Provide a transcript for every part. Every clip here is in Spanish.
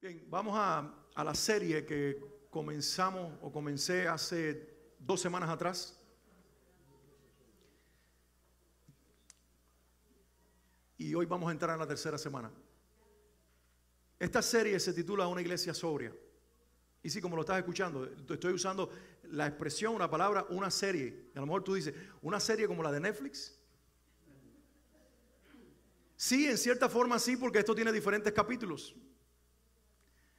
Bien, vamos a, la serie que comenzamos o comencé hace dos semanas atrás. Y hoy vamos a entrar en la tercera semana. Esta serie se titula Una iglesia sobria. Y si como lo estás escuchando, estoy usando la expresión, una palabra, una serie. a lo mejor tú dices, una serie como la de Netflix. Sí, en cierta forma sí, porque esto tiene diferentes capítulos.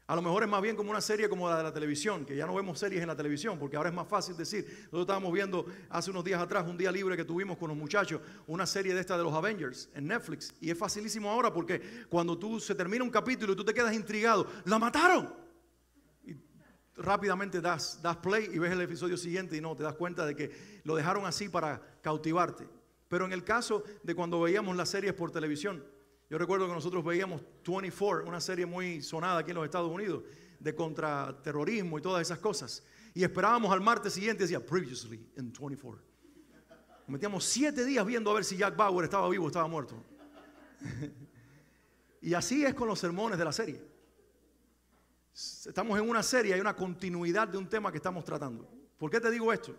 A lo mejor es más bien como una serie como la de la televisión, que ya no vemos series en la televisión, porque ahora es más fácil decir. Nosotros estábamos viendo hace unos días atrás, un día libre que tuvimos con los muchachos, una serie de esta de los Avengers en Netflix. Y es facilísimo ahora porque cuando tú se termina un capítulo y tú te quedas intrigado, ¡la mataron! Y rápidamente das, das play y ves el episodio siguiente y no, te das cuenta de que lo dejaron así para cautivarte. Pero en el caso de cuando veíamos las series por televisión, yo recuerdo que nosotros veíamos 24, una serie muy sonada aquí en los Estados Unidos, de contraterrorismo y todas esas cosas. Y esperábamos al martes siguiente, decía, previously in 24. metíamos siete días viendo a ver si Jack Bauer estaba vivo o estaba muerto. y así es con los sermones de la serie. Estamos en una serie, hay una continuidad de un tema que estamos tratando. ¿Por qué te digo esto?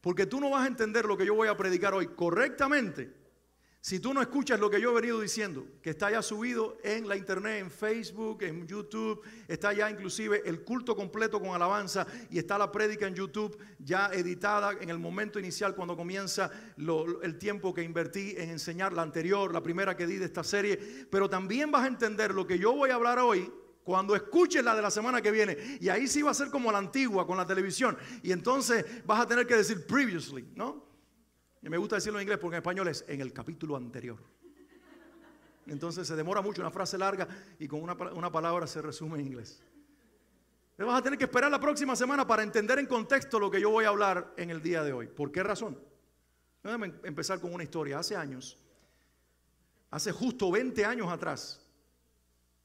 Porque tú no vas a entender lo que yo voy a predicar hoy correctamente si tú no escuchas lo que yo he venido diciendo, que está ya subido en la internet, en Facebook, en YouTube, está ya inclusive el culto completo con alabanza y está la prédica en YouTube ya editada en el momento inicial cuando comienza el tiempo que invertí en enseñar la anterior, la primera que di de esta serie. Pero también vas a entender lo que yo voy a hablar hoy cuando escuches la de la semana que viene. Y ahí sí va a ser como la antigua con la televisión. Y entonces vas a tener que decir previously, ¿no? Y me gusta decirlo en inglés porque en español es en el capítulo anterior. Entonces se demora mucho, una frase larga y con una, palabra se resume en inglés. entonces vas a tener que esperar la próxima semana para entender en contexto lo que yo voy a hablar en el día de hoy. ¿Por qué razón? Déjame em, empezar con una historia. Hace años, hace justo 20 años atrás,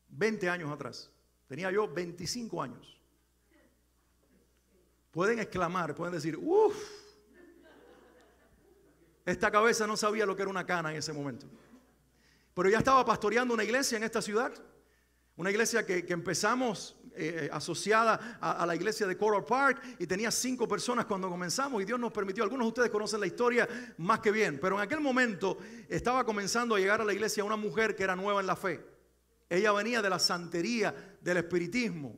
20 años atrás, tenía yo 25 años. Pueden exclamar, pueden decir, uff, esta cabeza no sabía lo que era una cana en ese momento. Pero ya estaba pastoreando una iglesia en esta ciudad. Una iglesia que, empezamos eh, eh, asociada a, la iglesia de Coral Park y tenía cinco personas cuando comenzamos y Dios nos permitió, algunos de ustedes conocen la historia más que bien, pero en aquel momento estaba comenzando a llegar a la iglesia una mujer que era nueva en la fe. Ella venía de la santería, del espiritismo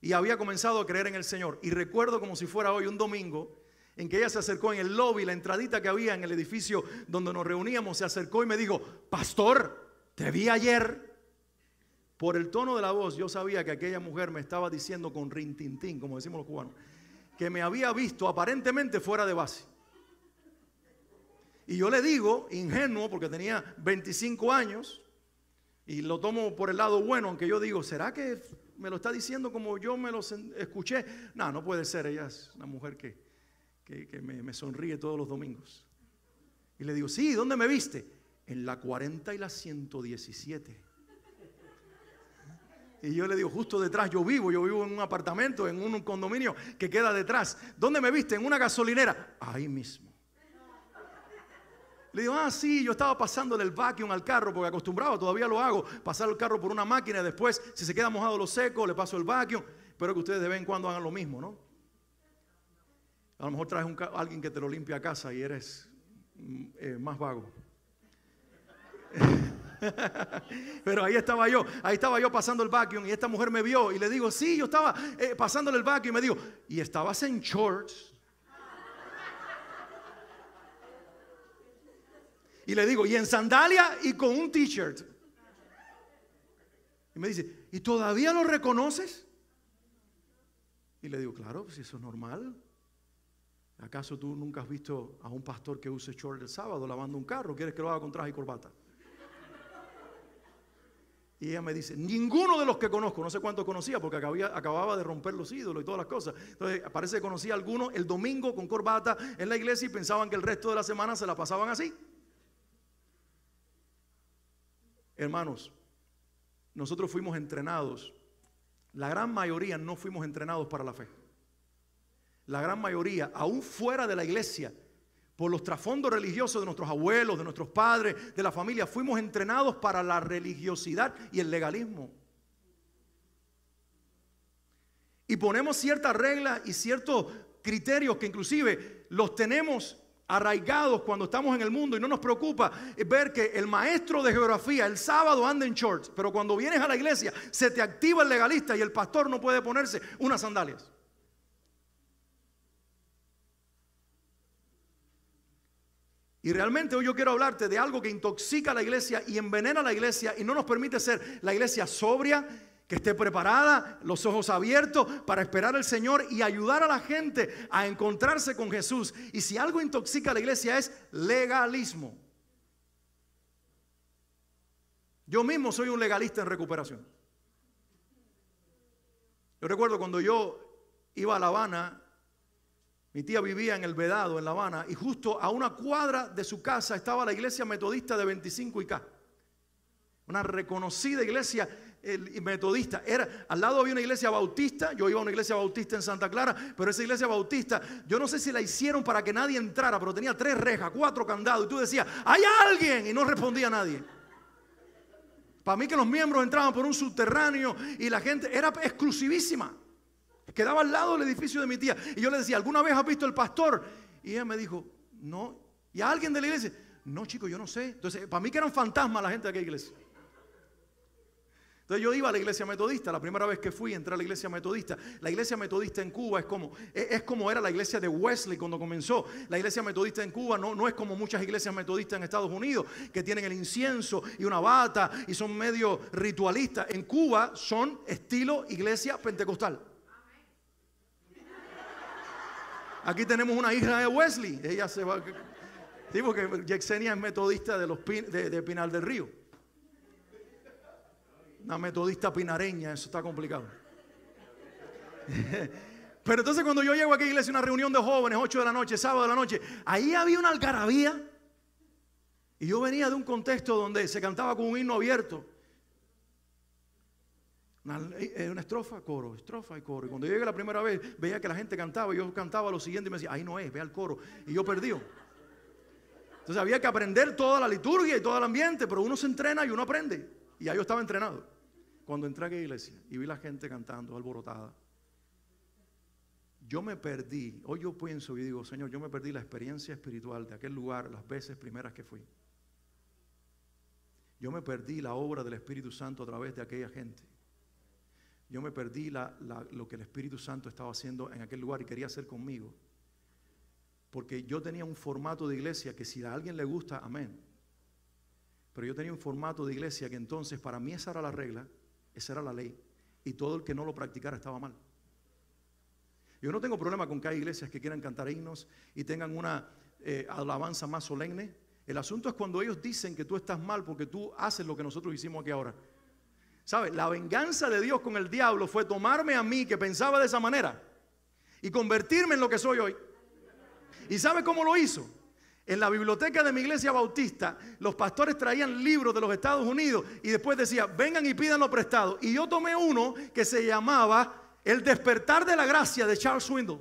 y había comenzado a creer en el Señor. Y recuerdo como si fuera hoy un domingo en que ella se acercó en el lobby, la entradita que había en el edificio donde nos reuníamos, se acercó y me dijo, pastor, te vi ayer. Por el tono de la voz yo sabía que aquella mujer me estaba diciendo con rintintín, como decimos los cubanos, que me había visto aparentemente fuera de base. Y yo le digo, ingenuo, porque tenía 25 años, y lo tomo por el lado bueno, aunque yo digo, ¿será que me lo está diciendo como yo me lo escuché? No, no puede ser, ella es una mujer que que, me, sonríe todos los domingos. Y le digo, sí, ¿dónde me viste? En la 40 y la 117. Y yo le digo, justo detrás, yo vivo, yo vivo en un apartamento, en un condominio que queda detrás. ¿Dónde me viste? En una gasolinera. Ahí mismo. Le digo, ah, sí, yo estaba pasándole el vacuum al carro, porque acostumbraba, todavía lo hago, pasar el carro por una máquina y después, si se queda mojado, lo seco, le paso el vacuum. Espero que ustedes de vez en cuando hagan lo mismo, ¿no? A lo mejor traes a alguien que te lo limpia a casa y eres mm, eh, más vago. Pero ahí estaba yo, ahí estaba yo pasando el vacuum y esta mujer me vio y le digo, sí, yo estaba eh, pasándole el vacuum y me dijo, y estabas en shorts. Y le digo, y en sandalia y con un t-shirt. Y me dice, ¿y todavía lo reconoces? Y le digo, claro, pues eso es normal. ¿Acaso tú nunca has visto a un pastor que use short el sábado lavando un carro? ¿Quieres que lo haga con traje y corbata? Y ella me dice, ninguno de los que conozco, no sé cuántos conocía porque acababa de romper los ídolos y todas las cosas. Entonces parece que conocía a alguno el domingo con corbata en la iglesia y pensaban que el resto de la semana se la pasaban así. Hermanos, nosotros fuimos entrenados, la gran mayoría no fuimos entrenados para la fe la gran mayoría, aún fuera de la iglesia, por los trasfondos religiosos de nuestros abuelos, de nuestros padres, de la familia, fuimos entrenados para la religiosidad y el legalismo. Y ponemos ciertas reglas y ciertos criterios que inclusive los tenemos arraigados cuando estamos en el mundo y no nos preocupa ver que el maestro de geografía el sábado anda en shorts, pero cuando vienes a la iglesia se te activa el legalista y el pastor no puede ponerse unas sandalias. Y realmente hoy yo quiero hablarte de algo que intoxica a la iglesia y envenena a la iglesia y no nos permite ser la iglesia sobria, que esté preparada, los ojos abiertos para esperar al Señor y ayudar a la gente a encontrarse con Jesús. Y si algo intoxica a la iglesia es legalismo. Yo mismo soy un legalista en recuperación. Yo recuerdo cuando yo iba a La Habana mi tía vivía en el Vedado, en La Habana, y justo a una cuadra de su casa estaba la iglesia metodista de 25 y K. Una reconocida iglesia metodista. Era, al lado había una iglesia bautista. Yo iba a una iglesia bautista en Santa Clara, pero esa iglesia bautista, yo no sé si la hicieron para que nadie entrara, pero tenía tres rejas, cuatro candados. Y tú decías, ¡hay alguien! Y no respondía nadie. Para mí que los miembros entraban por un subterráneo y la gente era exclusivísima. Quedaba al lado del edificio de mi tía. Y yo le decía, ¿alguna vez has visto el pastor? Y ella me dijo, no. ¿Y a alguien de la iglesia? No, chico, yo no sé. Entonces, para mí que eran fantasmas la gente de aquella iglesia. Entonces yo iba a la iglesia metodista, la primera vez que fui entré a la iglesia metodista. La iglesia metodista en Cuba es como, es, como era la iglesia de Wesley cuando comenzó. La iglesia metodista en Cuba no, no es como muchas iglesias metodistas en Estados Unidos, que tienen el incienso y una bata y son medio ritualistas. En Cuba son estilo iglesia pentecostal. Aquí tenemos una hija de Wesley. Ella se va. digo que Yexenia es metodista de, los de, Pinal del Río. Una metodista pinareña, eso está complicado. Pero entonces cuando yo llego aquí a iglesia, una reunión de jóvenes, 8 de la noche, sábado de la noche, ahí había una algarabía. Y yo venía de un contexto donde se cantaba con un himno abierto. Una, eh, una estrofa, coro, estrofa y coro. Y cuando llegué la primera vez, veía que la gente cantaba. Y yo cantaba lo siguiente y me decía, ahí no es, ve al coro. Y yo perdí. Entonces había que aprender toda la liturgia y todo el ambiente, pero uno se entrena y uno aprende. Y ahí yo estaba entrenado. Cuando entré a la iglesia y vi la gente cantando, alborotada, yo me perdí. Hoy yo pienso y digo, Señor, yo me perdí la experiencia espiritual de aquel lugar las veces primeras que fui. Yo me perdí la obra del Espíritu Santo a través de aquella gente. Yo me perdí lo que el Espíritu Santo estaba haciendo en aquel lugar y quería hacer conmigo. Porque yo tenía un formato de iglesia que si a alguien le gusta, amén. Pero yo tenía un formato de iglesia que entonces para mí esa era la regla, esa era la ley. Y todo el que no lo practicara estaba mal. Yo no tengo problema con que hay iglesias que quieran cantar himnos y tengan una eh, alabanza más solemne. El asunto es cuando ellos dicen que tú estás mal porque tú haces lo que nosotros hicimos aquí ahora. ¿Sabe? La venganza de Dios con el diablo fue tomarme a mí que pensaba de esa manera y convertirme en lo que soy hoy. ¿Y sabe cómo lo hizo? En la biblioteca de mi iglesia bautista, los pastores traían libros de los Estados Unidos y después decía, vengan y pídanlo prestado. Y yo tomé uno que se llamaba El despertar de la gracia de Charles Swindle.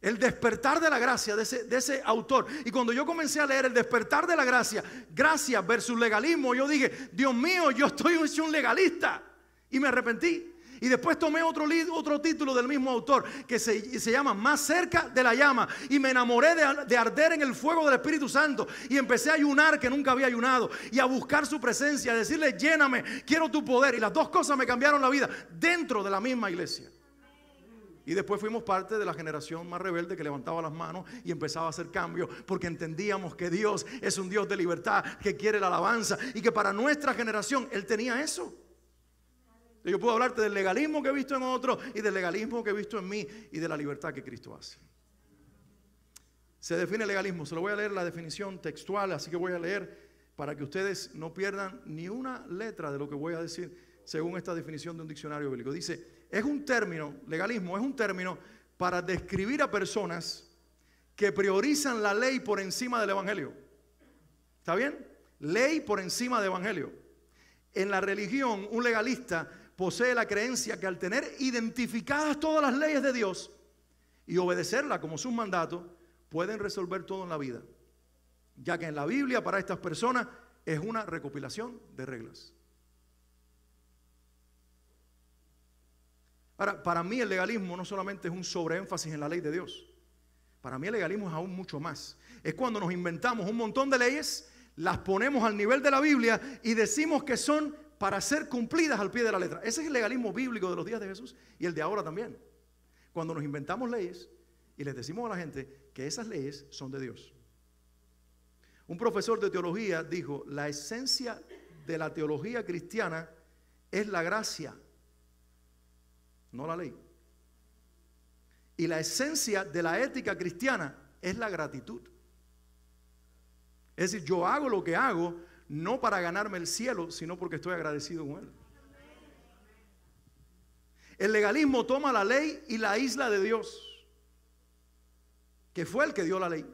El despertar de la gracia de ese, autor. Y cuando yo comencé a leer el despertar de la gracia, gracia versus legalismo, yo dije, Dios mío, yo estoy un legalista. Y me arrepentí. Y después tomé otro, otro título del mismo autor que se, llama Más cerca de la llama. Y me enamoré de, de arder en el fuego del Espíritu Santo. Y empecé a ayunar que nunca había ayunado. Y a buscar su presencia, a decirle, lléname, quiero tu poder. Y las dos cosas me cambiaron la vida dentro de la misma iglesia. Y después fuimos parte de la generación más rebelde que levantaba las manos y empezaba a hacer cambios porque entendíamos que Dios es un Dios de libertad, que quiere la alabanza y que para nuestra generación Él tenía eso. Yo puedo hablarte del legalismo que he visto en otros y del legalismo que he visto en mí y de la libertad que Cristo hace. Se define legalismo, se lo voy a leer la definición textual, así que voy a leer para que ustedes no pierdan ni una letra de lo que voy a decir según esta definición de un diccionario bíblico. Dice, es un término, legalismo es un término para describir a personas que priorizan la ley por encima del Evangelio. ¿Está bien? Ley por encima del Evangelio. En la religión, un legalista posee la creencia que al tener identificadas todas las leyes de Dios y obedecerla como sus mandatos, pueden resolver todo en la vida. Ya que en la Biblia para estas personas es una recopilación de reglas. Ahora, para mí el legalismo no solamente es un sobreénfasis en la ley de Dios. Para mí el legalismo es aún mucho más. Es cuando nos inventamos un montón de leyes, las ponemos al nivel de la Biblia y decimos que son para ser cumplidas al pie de la letra. Ese es el legalismo bíblico de los días de Jesús y el de ahora también. Cuando nos inventamos leyes y les decimos a la gente que esas leyes son de Dios. Un profesor de teología dijo, la esencia de la teología cristiana es la gracia no la ley. Y la esencia de la ética cristiana es la gratitud. Es decir, yo hago lo que hago no para ganarme el cielo, sino porque estoy agradecido con él. El legalismo toma la ley y la isla de Dios, que fue el que dio la ley.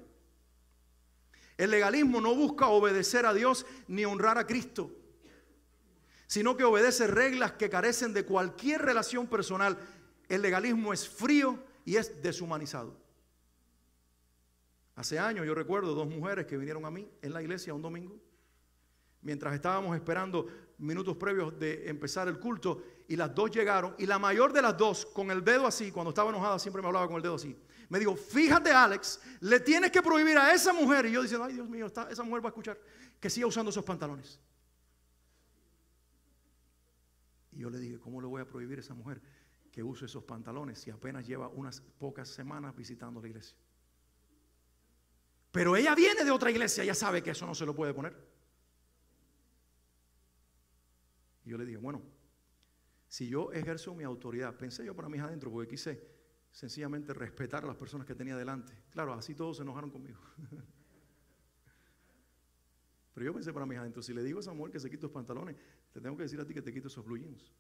El legalismo no busca obedecer a Dios ni honrar a Cristo sino que obedece reglas que carecen de cualquier relación personal. El legalismo es frío y es deshumanizado. Hace años yo recuerdo dos mujeres que vinieron a mí en la iglesia un domingo, mientras estábamos esperando minutos previos de empezar el culto, y las dos llegaron, y la mayor de las dos, con el dedo así, cuando estaba enojada siempre me hablaba con el dedo así, me dijo, fíjate Alex, le tienes que prohibir a esa mujer, y yo diciendo, ay Dios mío, esa mujer va a escuchar que siga usando esos pantalones. Y yo le dije, ¿cómo le voy a prohibir a esa mujer que use esos pantalones si apenas lleva unas pocas semanas visitando la iglesia? Pero ella viene de otra iglesia, ella sabe que eso no se lo puede poner. Y yo le dije, bueno, si yo ejerzo mi autoridad, pensé yo para mí adentro, porque quise sencillamente respetar a las personas que tenía delante. Claro, así todos se enojaron conmigo. Pero yo pensé para mí adentro, si le digo a esa mujer que se quite los pantalones, tengo que decir a ti que te quito esos blue jeans.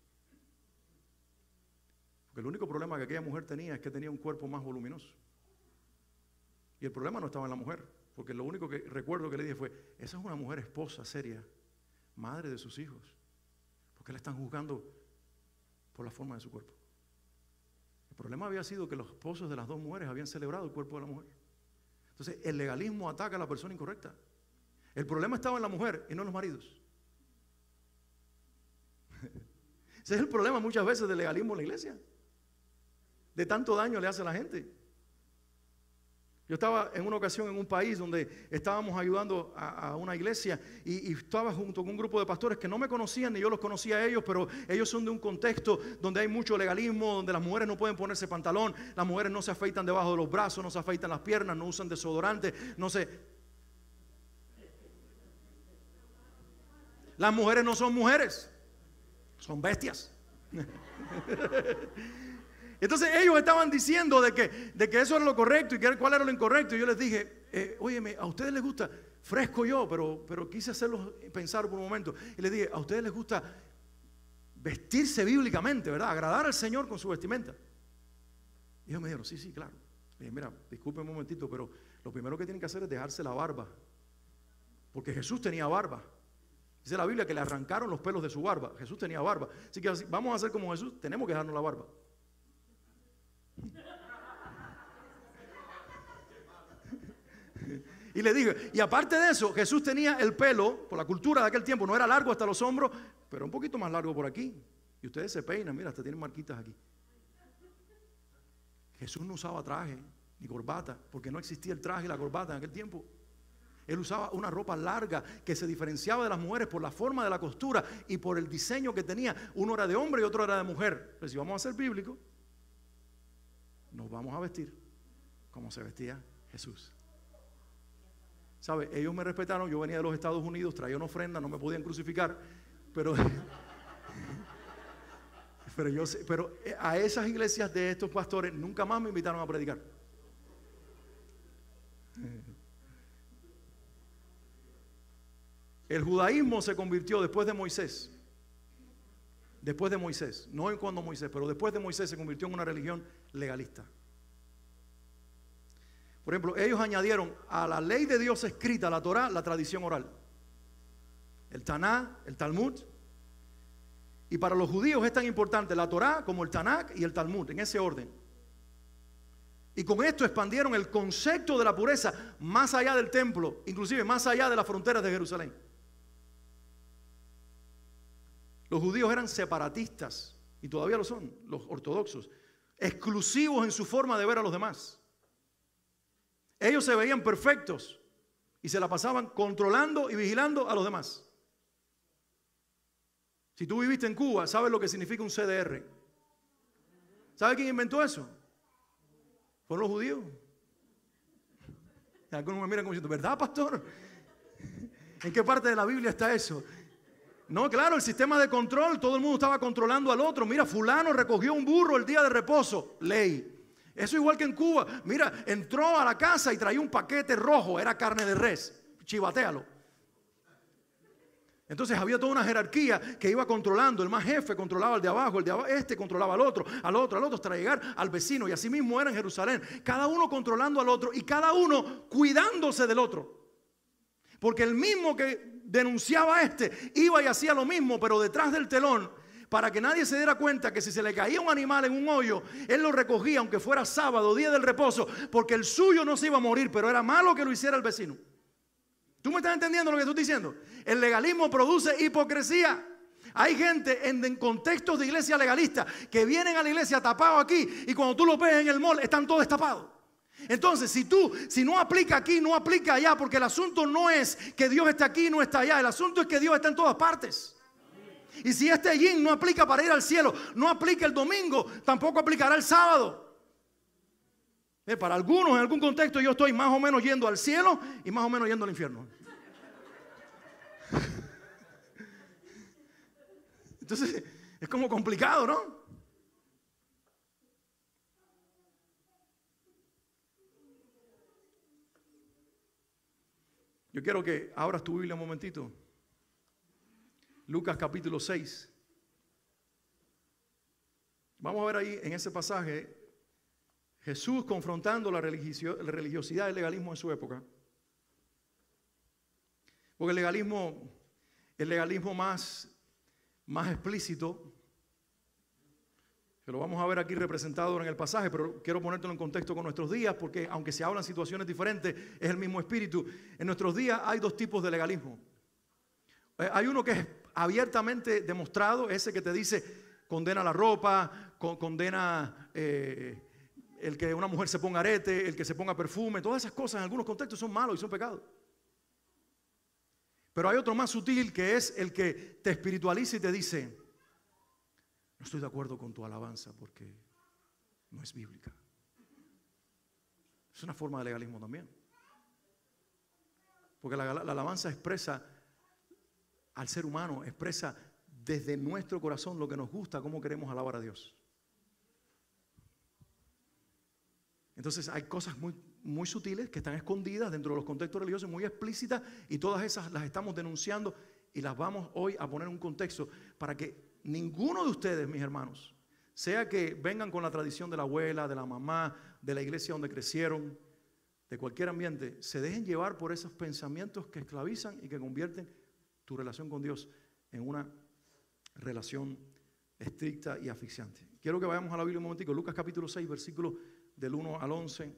Porque el único problema que aquella mujer tenía es que tenía un cuerpo más voluminoso. Y el problema no estaba en la mujer, porque lo único que recuerdo que le dije fue, esa es una mujer esposa seria, madre de sus hijos. porque la están juzgando por la forma de su cuerpo? El problema había sido que los esposos de las dos mujeres habían celebrado el cuerpo de la mujer. Entonces, el legalismo ataca a la persona incorrecta. El problema estaba en la mujer y no en los maridos. Ese es el problema muchas veces del legalismo en la iglesia. De tanto daño le hace a la gente. Yo estaba en una ocasión en un país donde estábamos ayudando a, una iglesia y, y, estaba junto con un grupo de pastores que no me conocían ni yo los conocía a ellos, pero ellos son de un contexto donde hay mucho legalismo, donde las mujeres no pueden ponerse pantalón, las mujeres no se afeitan debajo de los brazos, no se afeitan las piernas, no usan desodorante, no sé. Las mujeres no son mujeres. Son bestias. Entonces ellos estaban diciendo de que, de que eso era lo correcto y que, cuál era lo incorrecto. Y yo les dije, oye eh, a ustedes les gusta, fresco yo, pero, pero quise hacerlos pensar por un momento. Y les dije, a ustedes les gusta vestirse bíblicamente, ¿verdad? Agradar al Señor con su vestimenta. Y ellos me dijeron, sí, sí, claro. dije, mira, disculpen un momentito, pero lo primero que tienen que hacer es dejarse la barba. Porque Jesús tenía barba. Dice la Biblia que le arrancaron los pelos de su barba. Jesús tenía barba. Así que vamos a hacer como Jesús, tenemos que dejarnos la barba. Y le dije, y aparte de eso, Jesús tenía el pelo, por la cultura de aquel tiempo, no era largo hasta los hombros, pero un poquito más largo por aquí. Y ustedes se peinan, mira, hasta tienen marquitas aquí. Jesús no usaba traje ni corbata, porque no existía el traje y la corbata en aquel tiempo. Él usaba una ropa larga que se diferenciaba de las mujeres por la forma de la costura y por el diseño que tenía. Uno era de hombre y otro era de mujer. Pero pues si vamos a ser bíblicos, nos vamos a vestir como se vestía Jesús. ¿Sabe? Ellos me respetaron. Yo venía de los Estados Unidos, traía una ofrenda, no me podían crucificar. Pero, pero, yo, pero a esas iglesias de estos pastores nunca más me invitaron a predicar. El judaísmo se convirtió después de Moisés. Después de Moisés, no en cuando Moisés, pero después de Moisés se convirtió en una religión legalista. Por ejemplo, ellos añadieron a la ley de Dios escrita, la Torah, la tradición oral. El Taná, el Talmud. Y para los judíos es tan importante la Torah como el Tanakh y el Talmud, en ese orden. Y con esto expandieron el concepto de la pureza más allá del templo, inclusive más allá de las fronteras de Jerusalén. Los judíos eran separatistas y todavía lo son, los ortodoxos, exclusivos en su forma de ver a los demás. Ellos se veían perfectos y se la pasaban controlando y vigilando a los demás. Si tú viviste en Cuba, sabes lo que significa un CDR. ¿Sabes quién inventó eso? Fueron los judíos. algunos me miran como diciendo, ¿verdad, pastor? ¿En qué parte de la Biblia está eso? No, claro, el sistema de control, todo el mundo estaba controlando al otro. Mira, fulano recogió un burro el día de reposo, ley. Eso igual que en Cuba. Mira, entró a la casa y traía un paquete rojo, era carne de res. Chivatealo. Entonces había toda una jerarquía que iba controlando. El más jefe controlaba al de abajo, el de abajo, este controlaba al otro, al otro, al otro, hasta llegar al vecino. Y así mismo era en Jerusalén. Cada uno controlando al otro y cada uno cuidándose del otro. Porque el mismo que denunciaba a este, iba y hacía lo mismo, pero detrás del telón, para que nadie se diera cuenta que si se le caía un animal en un hoyo, él lo recogía, aunque fuera sábado, día del reposo, porque el suyo no se iba a morir, pero era malo que lo hiciera el vecino. ¿Tú me estás entendiendo lo que estoy diciendo? El legalismo produce hipocresía. Hay gente en, contextos de iglesia legalista que vienen a la iglesia tapado aquí y cuando tú lo ves en el mall están todos tapados. Entonces, si tú, si no aplica aquí, no aplica allá, porque el asunto no es que Dios está aquí, no está allá, el asunto es que Dios está en todas partes. Y si este yin no aplica para ir al cielo, no aplica el domingo, tampoco aplicará el sábado. Eh, para algunos, en algún contexto, yo estoy más o menos yendo al cielo y más o menos yendo al infierno. Entonces, es como complicado, ¿no? Yo quiero que abras tu Biblia un momentito. Lucas capítulo 6. Vamos a ver ahí en ese pasaje Jesús confrontando la, religiosidad y el legalismo en su época. Porque el legalismo, el legalismo más, más explícito que lo vamos a ver aquí representado en el pasaje, pero quiero ponértelo en contexto con nuestros días, porque aunque se hablan situaciones diferentes, es el mismo espíritu. En nuestros días hay dos tipos de legalismo. Eh, hay uno que es abiertamente demostrado, ese que te dice, condena la ropa, condena eh, el que una mujer se ponga arete, el que se ponga perfume, todas esas cosas en algunos contextos son malos y son pecados. Pero hay otro más sutil que es el que te espiritualiza y te dice, no estoy de acuerdo con tu alabanza porque no es bíblica. Es una forma de legalismo también. Porque la, alabanza expresa al ser humano, expresa desde nuestro corazón lo que nos gusta, cómo queremos alabar a Dios. Entonces hay cosas muy, muy sutiles que están escondidas dentro de los contextos religiosos, muy explícitas, y todas esas las estamos denunciando y las vamos hoy a poner en un contexto para que Ninguno de ustedes, mis hermanos, sea que vengan con la tradición de la abuela, de la mamá, de la iglesia donde crecieron, de cualquier ambiente, se dejen llevar por esos pensamientos que esclavizan y que convierten tu relación con Dios en una relación estricta y asfixiante. Quiero que vayamos a la Biblia un momentico. Lucas capítulo 6, versículo del 1 al 11.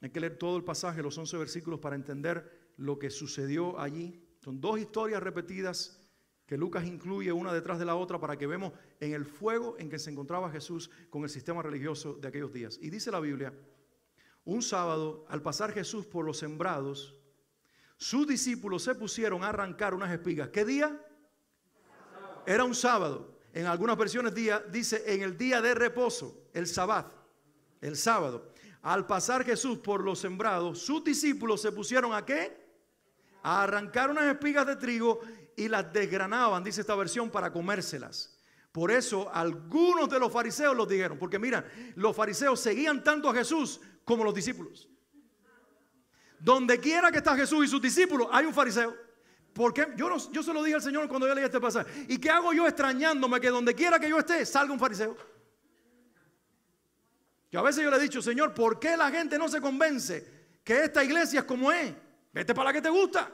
Hay que leer todo el pasaje, los 11 versículos, para entender lo que sucedió allí. Son dos historias repetidas que Lucas incluye una detrás de la otra para que vemos en el fuego en que se encontraba Jesús con el sistema religioso de aquellos días. Y dice la Biblia, un sábado, al pasar Jesús por los sembrados, sus discípulos se pusieron a arrancar unas espigas. ¿Qué día? Era un sábado. En algunas versiones día, dice en el día de reposo, el sabbat, el sábado. Al pasar Jesús por los sembrados, sus discípulos se pusieron a qué? A arrancar unas espigas de trigo y las desgranaban, dice esta versión, para comérselas. Por eso algunos de los fariseos los dijeron, porque mira, los fariseos seguían tanto a Jesús como los discípulos. Donde quiera que está Jesús y sus discípulos, hay un fariseo. Porque yo, yo se lo dije al Señor cuando yo leí este pasaje. ¿Y qué hago yo extrañándome que donde quiera que yo esté salga un fariseo? Yo a veces yo le he dicho, Señor, ¿por qué la gente no se convence que esta iglesia es como es? Vete para la que te gusta.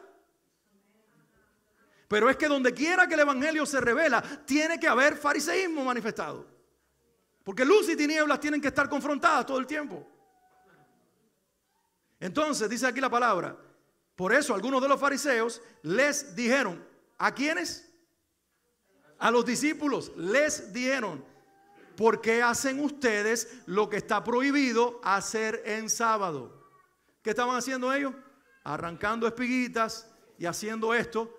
Pero es que donde quiera que el Evangelio se revela, tiene que haber fariseísmo manifestado. Porque luz y tinieblas tienen que estar confrontadas todo el tiempo. Entonces, dice aquí la palabra, por eso algunos de los fariseos les dijeron, ¿a quiénes? A los discípulos les dijeron, ¿por qué hacen ustedes lo que está prohibido hacer en sábado? ¿Qué estaban haciendo ellos? Arrancando espiguitas y haciendo esto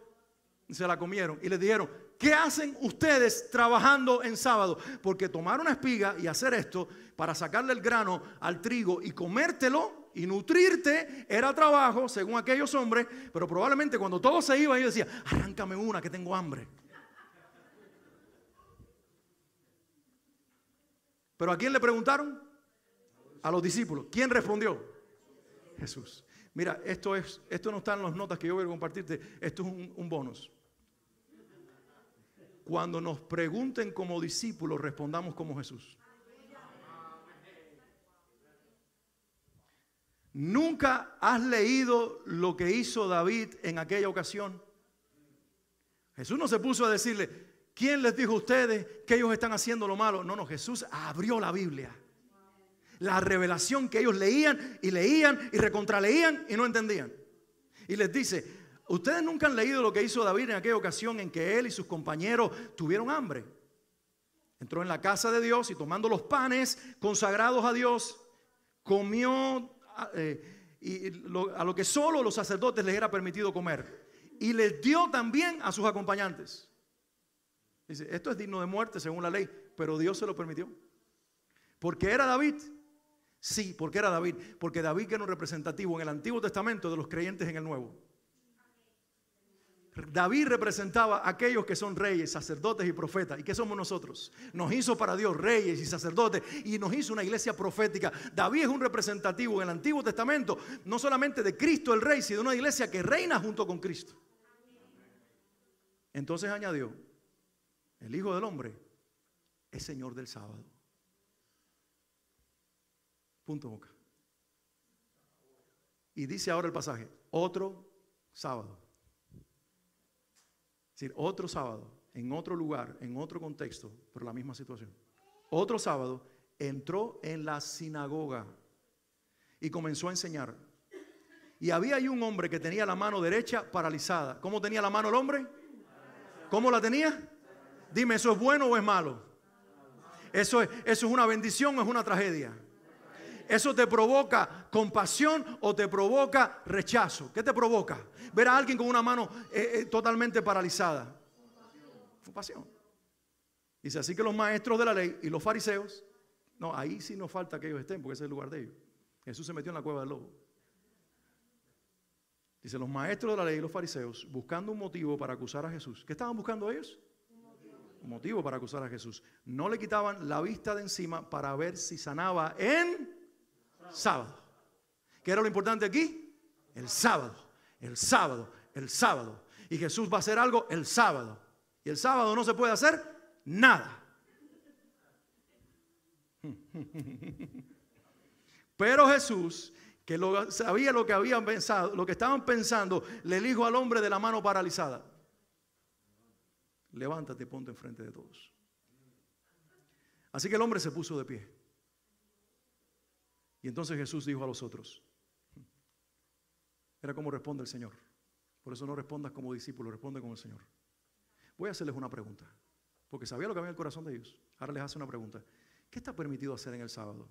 se la comieron y le dijeron, ¿qué hacen ustedes trabajando en sábado? Porque tomar una espiga y hacer esto para sacarle el grano al trigo y comértelo y nutrirte era trabajo, según aquellos hombres, pero probablemente cuando todos se iban, yo decía, arráncame una que tengo hambre. Pero ¿a quién le preguntaron? A los discípulos. ¿Quién respondió? Jesús. Mira, esto, es, esto no está en las notas que yo voy a compartirte, esto es un bonus cuando nos pregunten como discípulos, respondamos como Jesús. ¿Nunca has leído lo que hizo David en aquella ocasión? Jesús no se puso a decirle, ¿quién les dijo a ustedes que ellos están haciendo lo malo? No, no, Jesús abrió la Biblia. La revelación que ellos leían y leían y recontraleían y no entendían. Y les dice, Ustedes nunca han leído lo que hizo David en aquella ocasión en que él y sus compañeros tuvieron hambre. Entró en la casa de Dios y tomando los panes consagrados a Dios, comió ah, eh, y a lo que solo los sacerdotes les era permitido comer. Y les dio también a sus acompañantes. Dice, esto es digno de muerte según la ley, pero Dios se lo permitió. Porque era David. Sí, porque era David. Porque David era un representativo en el Antiguo Testamento de los creyentes en el Nuevo. David representaba a aquellos que son reyes, sacerdotes y profetas. ¿Y qué somos nosotros? Nos hizo para Dios reyes y sacerdotes y nos hizo una iglesia profética. David es un representativo en el Antiguo Testamento, no solamente de Cristo el Rey, sino de una iglesia que reina junto con Cristo. Entonces añadió, el Hijo del Hombre es Señor del sábado. Punto boca. Y dice ahora el pasaje, otro sábado otro sábado, en otro lugar, en otro contexto, pero la misma situación. Otro sábado entró en la sinagoga y comenzó a enseñar. Y había ahí un hombre que tenía la mano derecha paralizada. ¿Cómo tenía la mano el hombre? ¿Cómo la tenía? Dime, ¿eso es bueno o es malo? ¿Eso es, eso es una bendición o es una tragedia? Eso te provoca compasión o te provoca rechazo. ¿Qué te provoca? Ver a alguien con una mano eh, eh, totalmente paralizada. Compasión. Dice así que los maestros de la ley y los fariseos, no, ahí sí nos falta que ellos estén, porque ese es el lugar de ellos. Jesús se metió en la cueva del lobo. Dice, los maestros de la ley y los fariseos, buscando un motivo para acusar a Jesús. ¿Qué estaban buscando ellos? un motivo para acusar a Jesús. No le quitaban la vista de encima para ver si sanaba en sábado. ¿Qué era lo importante aquí? El sábado, el sábado, el sábado. Y Jesús va a hacer algo el sábado. Y el sábado no se puede hacer nada. Pero Jesús, que sabía lo que habían pensado, lo que estaban pensando, le dijo al hombre de la mano paralizada: Levántate, ponte enfrente de todos. Así que el hombre se puso de pie. Y entonces Jesús dijo a los otros, era como responde el Señor. Por eso no respondas como discípulo, responde como el Señor. Voy a hacerles una pregunta, porque sabía lo que había en el corazón de ellos. Ahora les hace una pregunta. ¿Qué está permitido hacer en el sábado?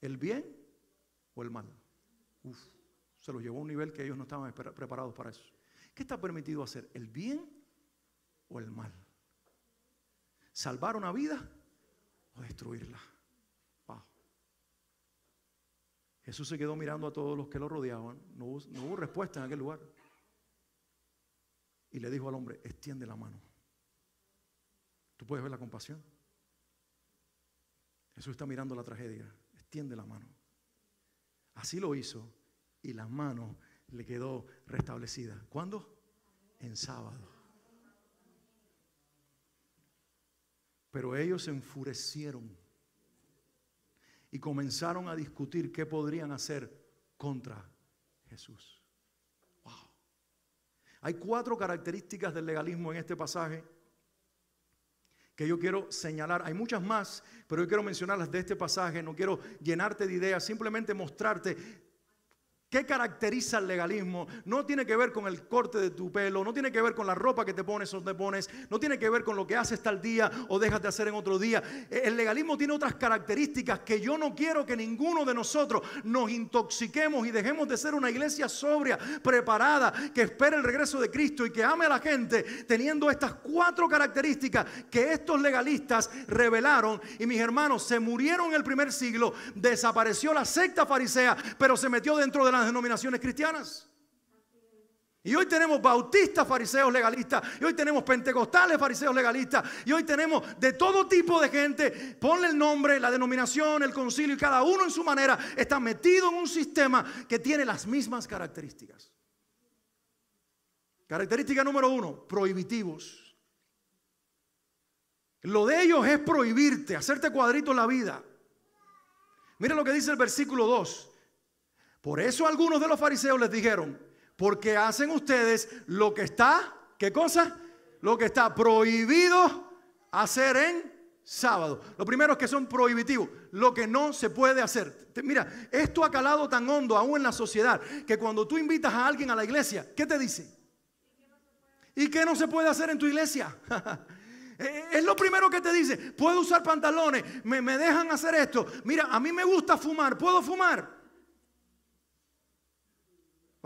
¿El bien o el mal? Uf, se los llevó a un nivel que ellos no estaban preparados para eso. ¿Qué está permitido hacer? ¿El bien o el mal? ¿Salvar una vida o destruirla? Jesús se quedó mirando a todos los que lo rodeaban. No hubo, respuesta en aquel lugar. Y le dijo al hombre, extiende la mano. Tú puedes ver la compasión. Jesús está mirando la tragedia. Extiende la mano. Así lo hizo y la mano le quedó restablecida. ¿Cuándo? En sábado. Pero ellos se enfurecieron y comenzaron a discutir qué podrían hacer contra Jesús. Wow. Hay cuatro características del legalismo en este pasaje que yo quiero señalar. Hay muchas más, pero yo quiero mencionarlas de este pasaje. No quiero llenarte de ideas, simplemente mostrarte ¿Qué caracteriza el legalismo? No tiene que ver con el corte de tu pelo, no tiene que ver con la ropa que te pones o te pones, no tiene que ver con lo que haces tal día o dejas de hacer en otro día. E, el legalismo tiene otras características que yo no quiero que ninguno de nosotros nos intoxiquemos y dejemos de ser una iglesia sobria, preparada, que espera el regreso de Cristo y que ame a la gente teniendo estas cuatro características que estos legalistas revelaron. Y mis hermanos, se murieron en el primer siglo, desapareció la secta farisea, pero se metió dentro de la denominaciones cristianas. Y hoy tenemos bautistas fariseos legalistas, y hoy tenemos pentecostales fariseos legalistas, y hoy tenemos de todo tipo de gente, ponle el nombre, la denominación, el concilio, y cada uno en su manera está metido en un sistema que tiene las mismas características. Característica número uno, prohibitivos. Lo de ellos es prohibirte, hacerte cuadrito en la vida. Mira lo que dice el versículo 2. Por eso algunos de los fariseos les dijeron, porque hacen ustedes lo que está, ¿qué cosa? Lo que está prohibido hacer en sábado. Lo primero es que son prohibitivos, lo que no se puede hacer. Mira, esto ha calado tan hondo aún en la sociedad que cuando tú invitas a alguien a la iglesia, ¿qué te dice? ¿Y qué no se puede hacer en tu iglesia? Eh, eh, es lo primero que te dice, puedo usar pantalones, me, me dejan hacer esto. Mira, a mí me gusta fumar, ¿puedo fumar?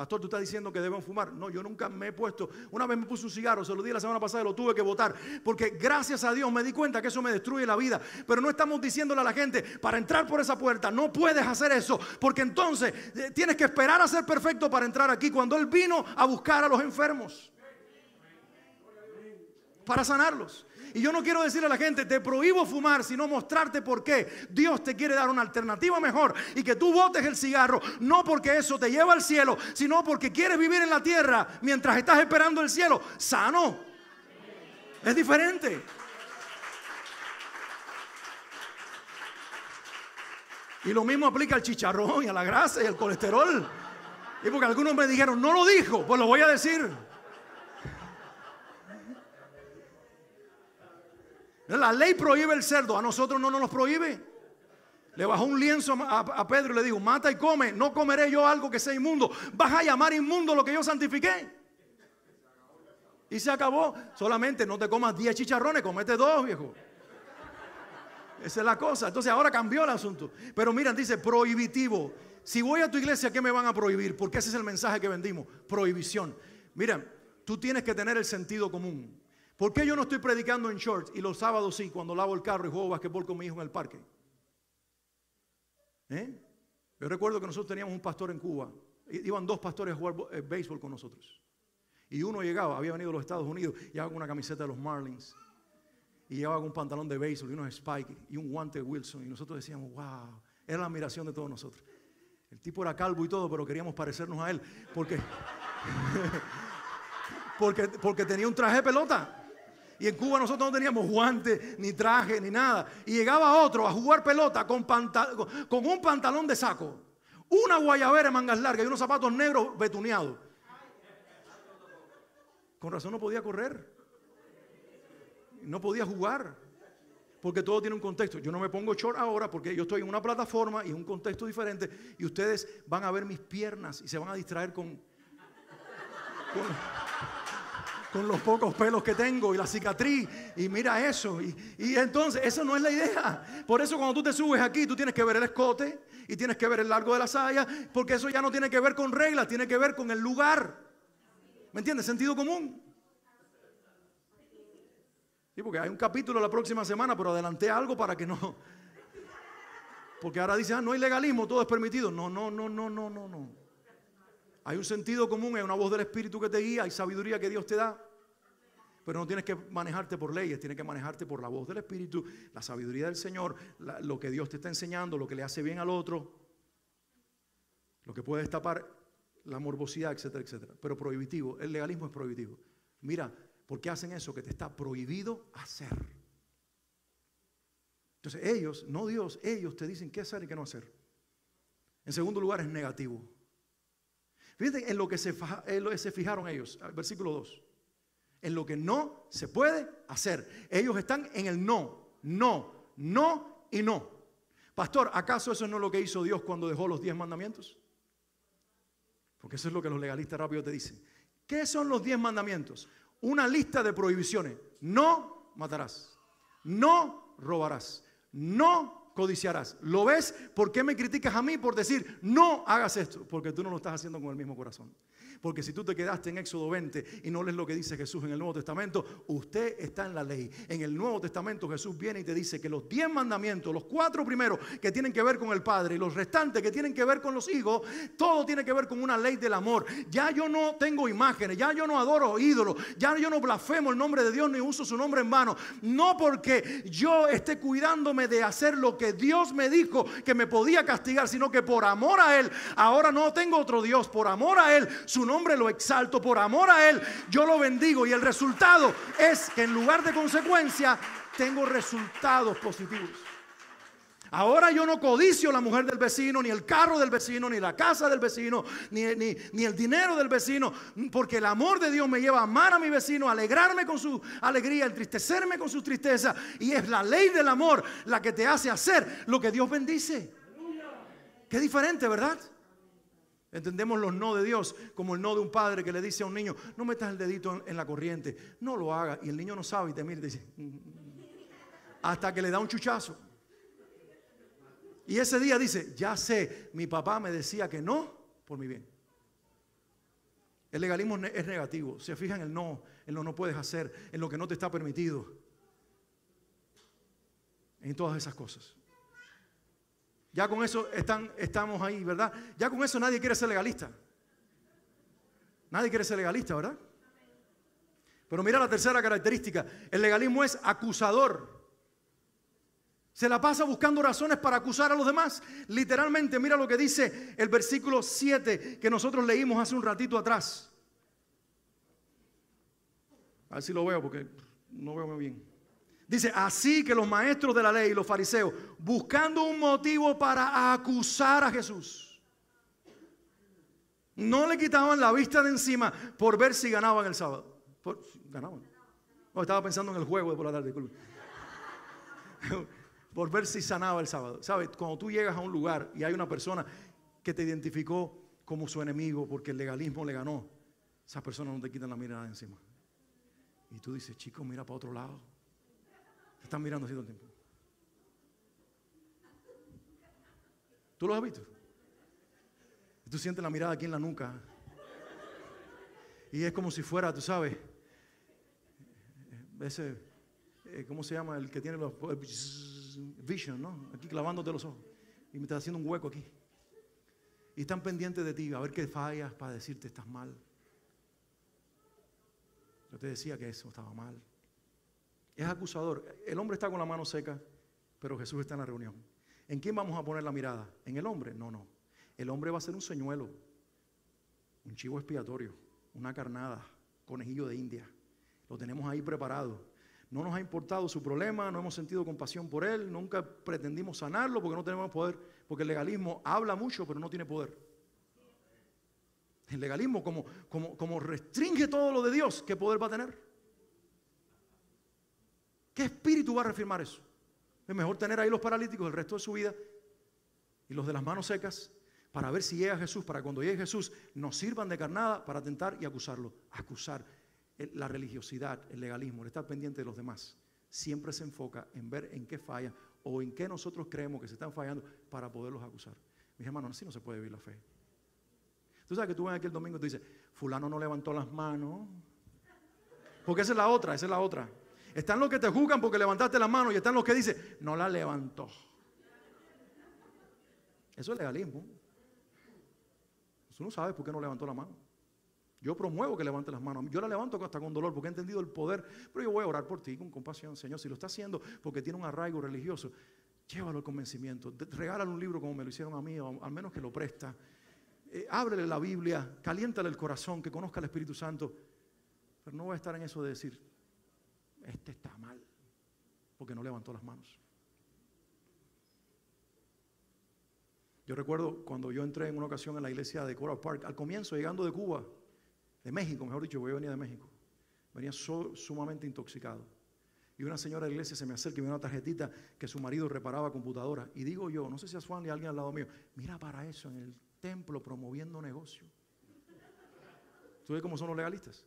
Pastor, tú estás diciendo que deben fumar. No, yo nunca me he puesto. Una vez me puse un cigarro, se lo di la semana pasada y lo tuve que votar. Porque gracias a Dios me di cuenta que eso me destruye la vida. Pero no estamos diciéndole a la gente, para entrar por esa puerta, no puedes hacer eso. Porque entonces eh, tienes que esperar a ser perfecto para entrar aquí. Cuando Él vino a buscar a los enfermos. Para sanarlos. Y yo no quiero decir a la gente, te prohíbo fumar, sino mostrarte por qué Dios te quiere dar una alternativa mejor y que tú votes el cigarro, no porque eso te lleva al cielo, sino porque quieres vivir en la tierra mientras estás esperando el cielo sano. Es diferente. Y lo mismo aplica al chicharrón y a la grasa y al colesterol. Y porque algunos me dijeron, no lo dijo, pues lo voy a decir. La ley prohíbe el cerdo, a nosotros no nos lo prohíbe. Le bajó un lienzo a, Pedro y le dijo, mata y come, no comeré yo algo que sea inmundo. Vas a llamar inmundo lo que yo santifiqué. Y se acabó. Solamente no te comas 10 chicharrones, comete dos, viejo. Esa es la cosa. Entonces ahora cambió el asunto. Pero miran dice prohibitivo. Si voy a tu iglesia, ¿qué me van a prohibir? Porque ese es el mensaje que vendimos. Prohibición. Mira, tú tienes que tener el sentido común. ¿Por qué yo no estoy predicando en shorts y los sábados sí, cuando lavo el carro y juego basquetbol con mi hijo en el parque? ¿Eh? Yo recuerdo que nosotros teníamos un pastor en Cuba. Iban dos pastores a jugar eh, béisbol con nosotros. Y uno llegaba, había venido de los Estados Unidos, y una camiseta de los Marlins. Y llevaba un pantalón de béisbol y unos spikes y un guante Wilson. Y nosotros decíamos, wow, era la admiración de todos nosotros. El tipo era calvo y todo, pero queríamos parecernos a él. Porque, porque, porque tenía un traje de pelota. Y en Cuba nosotros no teníamos guantes, ni traje, ni nada. Y llegaba otro a jugar pelota con, un pantalón de saco, una guayabera de mangas largas y unos zapatos negros betuneados. Con razón no podía correr. No podía jugar. Porque todo tiene un contexto. Yo no me pongo short ahora porque yo estoy en una plataforma y es un contexto diferente. Y ustedes van a ver mis piernas y se van a distraer con con los pocos pelos que tengo y la cicatriz y mira eso. Y, entonces, eso no es la idea. Por eso cuando tú te subes aquí, tú tienes que ver el escote y tienes que ver el largo de la saya, porque eso ya no tiene que ver con reglas, tiene que ver con el lugar. ¿Me entiendes? Sentido común. Sí, porque hay un capítulo la próxima semana, pero adelanté algo para que no... Porque ahora dice, ah, no hay legalismo, todo es permitido. No, no, no, no, no, no, no. Hay un sentido común, hay una voz del Espíritu que te guía, hay sabiduría que Dios te da. Pero no tienes que manejarte por leyes, tienes que manejarte por la voz del Espíritu, la sabiduría del Señor, lo que Dios te está enseñando, lo que le hace bien al otro, lo que puede destapar la morbosidad, etcétera, etcétera. Pero prohibitivo, el legalismo es prohibitivo. Mira, ¿por qué hacen eso que te está prohibido hacer? Entonces ellos, no Dios, ellos te dicen qué hacer y qué no hacer. En segundo lugar es negativo. Fíjense en lo que se, se fijaron ellos, ah, versículo 2. En lo que no se puede hacer. Ellos están en el no, no, no y no. Pastor, ¿acaso eso no es lo que hizo Dios cuando dejó los diez mandamientos? Porque eso es lo que los legalistas rápido te dicen. ¿Qué son los diez mandamientos? Una lista de prohibiciones. No matarás. No robarás. No codiciarás. ¿Lo ves? ¿Por qué me criticas a mí por decir, no hagas esto? Porque tú no lo estás haciendo con el mismo corazón. Porque si tú te quedaste en Éxodo 20 y no lees lo que dice Jesús en el Nuevo Testamento, usted está en la ley. En el Nuevo Testamento Jesús viene y te dice que los diez mandamientos, los cuatro primeros que tienen que ver con el Padre y los restantes que tienen que ver con los hijos, todo tiene que ver con una ley del amor. Ya yo no tengo imágenes, ya yo no adoro ídolos, ya yo no blasfemo el nombre de Dios ni uso su nombre en vano. No porque yo esté cuidándome de hacer lo que Dios me dijo que me podía castigar, sino que por amor a Él, ahora no tengo otro Dios, por amor a Él, su nombre hombre lo exalto, por amor a Él yo lo bendigo y el resultado es que en lugar de consecuencia tengo resultados positivos. Ahora yo no codicio la mujer del vecino, ni el carro del vecino, ni la casa del vecino, ni, ni, el dinero del vecino, porque el amor de Dios me lleva a amar a mi vecino, a alegrarme con su alegría, entristecerme con su tristeza. Y es la ley del amor la que te hace hacer lo que Dios bendice. Qué diferente, ¿verdad? Entendemos los no de Dios como el no de un padre que le dice a un niño, no metas el dedito en la corriente, no lo hagas. Y el niño no sabe y te mira y dice, mm, mm, mm". hasta que le da un chuchazo. Y ese día dice, ya sé, mi papá me decía que no por mi bien. El legalismo es negativo, se fija en el no, en lo no puedes hacer, en lo que no te está permitido, en todas esas cosas. Ya con eso están, estamos ahí, ¿verdad? Ya con eso nadie quiere ser legalista. Nadie quiere ser legalista, ¿verdad? Pero mira la tercera característica. El legalismo es acusador. Se la pasa buscando razones para acusar a los demás. Literalmente, mira lo que dice el versículo 7 que nosotros leímos hace un ratito atrás. A ver si lo veo porque no veo muy bien. Dice, así que los maestros de la ley y los fariseos, buscando un motivo para acusar a Jesús, no le quitaban la vista de encima por ver si ganaban el sábado. ganaban. No, estaba pensando en el juego de por la tarde. por ver si sanaba el sábado. ¿Sabes? Cuando tú llegas a un lugar y hay una persona que te identificó como su enemigo porque el legalismo le ganó, esas personas no te quitan la mirada de encima. Y tú dices, chico, mira para otro lado están mirando así todo el tiempo. ¿Tú los has visto? Tú sientes la mirada aquí en la nuca. Y es como si fuera, tú sabes, ese, eh, ¿cómo se llama? El que tiene los vision, ¿no? Aquí clavándote los ojos. Y me está haciendo un hueco aquí. Y están pendientes de ti, a ver qué fallas para decirte estás mal. Yo te decía que eso estaba mal es acusador. El hombre está con la mano seca, pero Jesús está en la reunión. ¿En quién vamos a poner la mirada? ¿En el hombre? No, no. El hombre va a ser un señuelo, un chivo expiatorio, una carnada, conejillo de India. Lo tenemos ahí preparado. No nos ha importado su problema, no hemos sentido compasión por él, nunca pretendimos sanarlo porque no tenemos poder, porque el legalismo habla mucho pero no tiene poder. El legalismo como, como, como restringe todo lo de Dios, ¿qué poder va a tener? ¿Qué espíritu va a reafirmar eso? Es mejor tener ahí los paralíticos el resto de su vida y los de las manos secas para ver si llega Jesús, para cuando llegue Jesús nos sirvan de carnada para tentar y acusarlo. Acusar la religiosidad, el legalismo, el estar pendiente de los demás. Siempre se enfoca en ver en qué falla o en qué nosotros creemos que se están fallando para poderlos acusar. Mis hermanos, así no se puede vivir la fe. Tú sabes que tú ven aquí el domingo y te dices, fulano no levantó las manos. Porque esa es la otra, esa es la otra. Están los que te juzgan porque levantaste la mano y están los que dicen, no la levantó. Eso es legalismo. Tú no sabes por qué no levantó la mano. Yo promuevo que levante las manos. Yo la levanto hasta con dolor porque he entendido el poder. Pero yo voy a orar por ti con compasión, Señor. Si lo está haciendo porque tiene un arraigo religioso, llévalo al convencimiento. Regálale un libro como me lo hicieron a mí, o al menos que lo presta. Eh, ábrele la Biblia, caliéntale el corazón, que conozca al Espíritu Santo. Pero no voy a estar en eso de decir, este está mal, porque no levantó las manos. Yo recuerdo cuando yo entré en una ocasión en la iglesia de Coral Park, al comienzo, llegando de Cuba, de México, mejor dicho, yo venía de México, venía sumamente intoxicado. Y una señora de la iglesia se me acerca y me da una tarjetita que su marido reparaba computadoras. Y digo yo, no sé si a Juan ni alguien al lado mío, mira para eso, en el templo promoviendo negocio. ¿Tú ves cómo son los legalistas?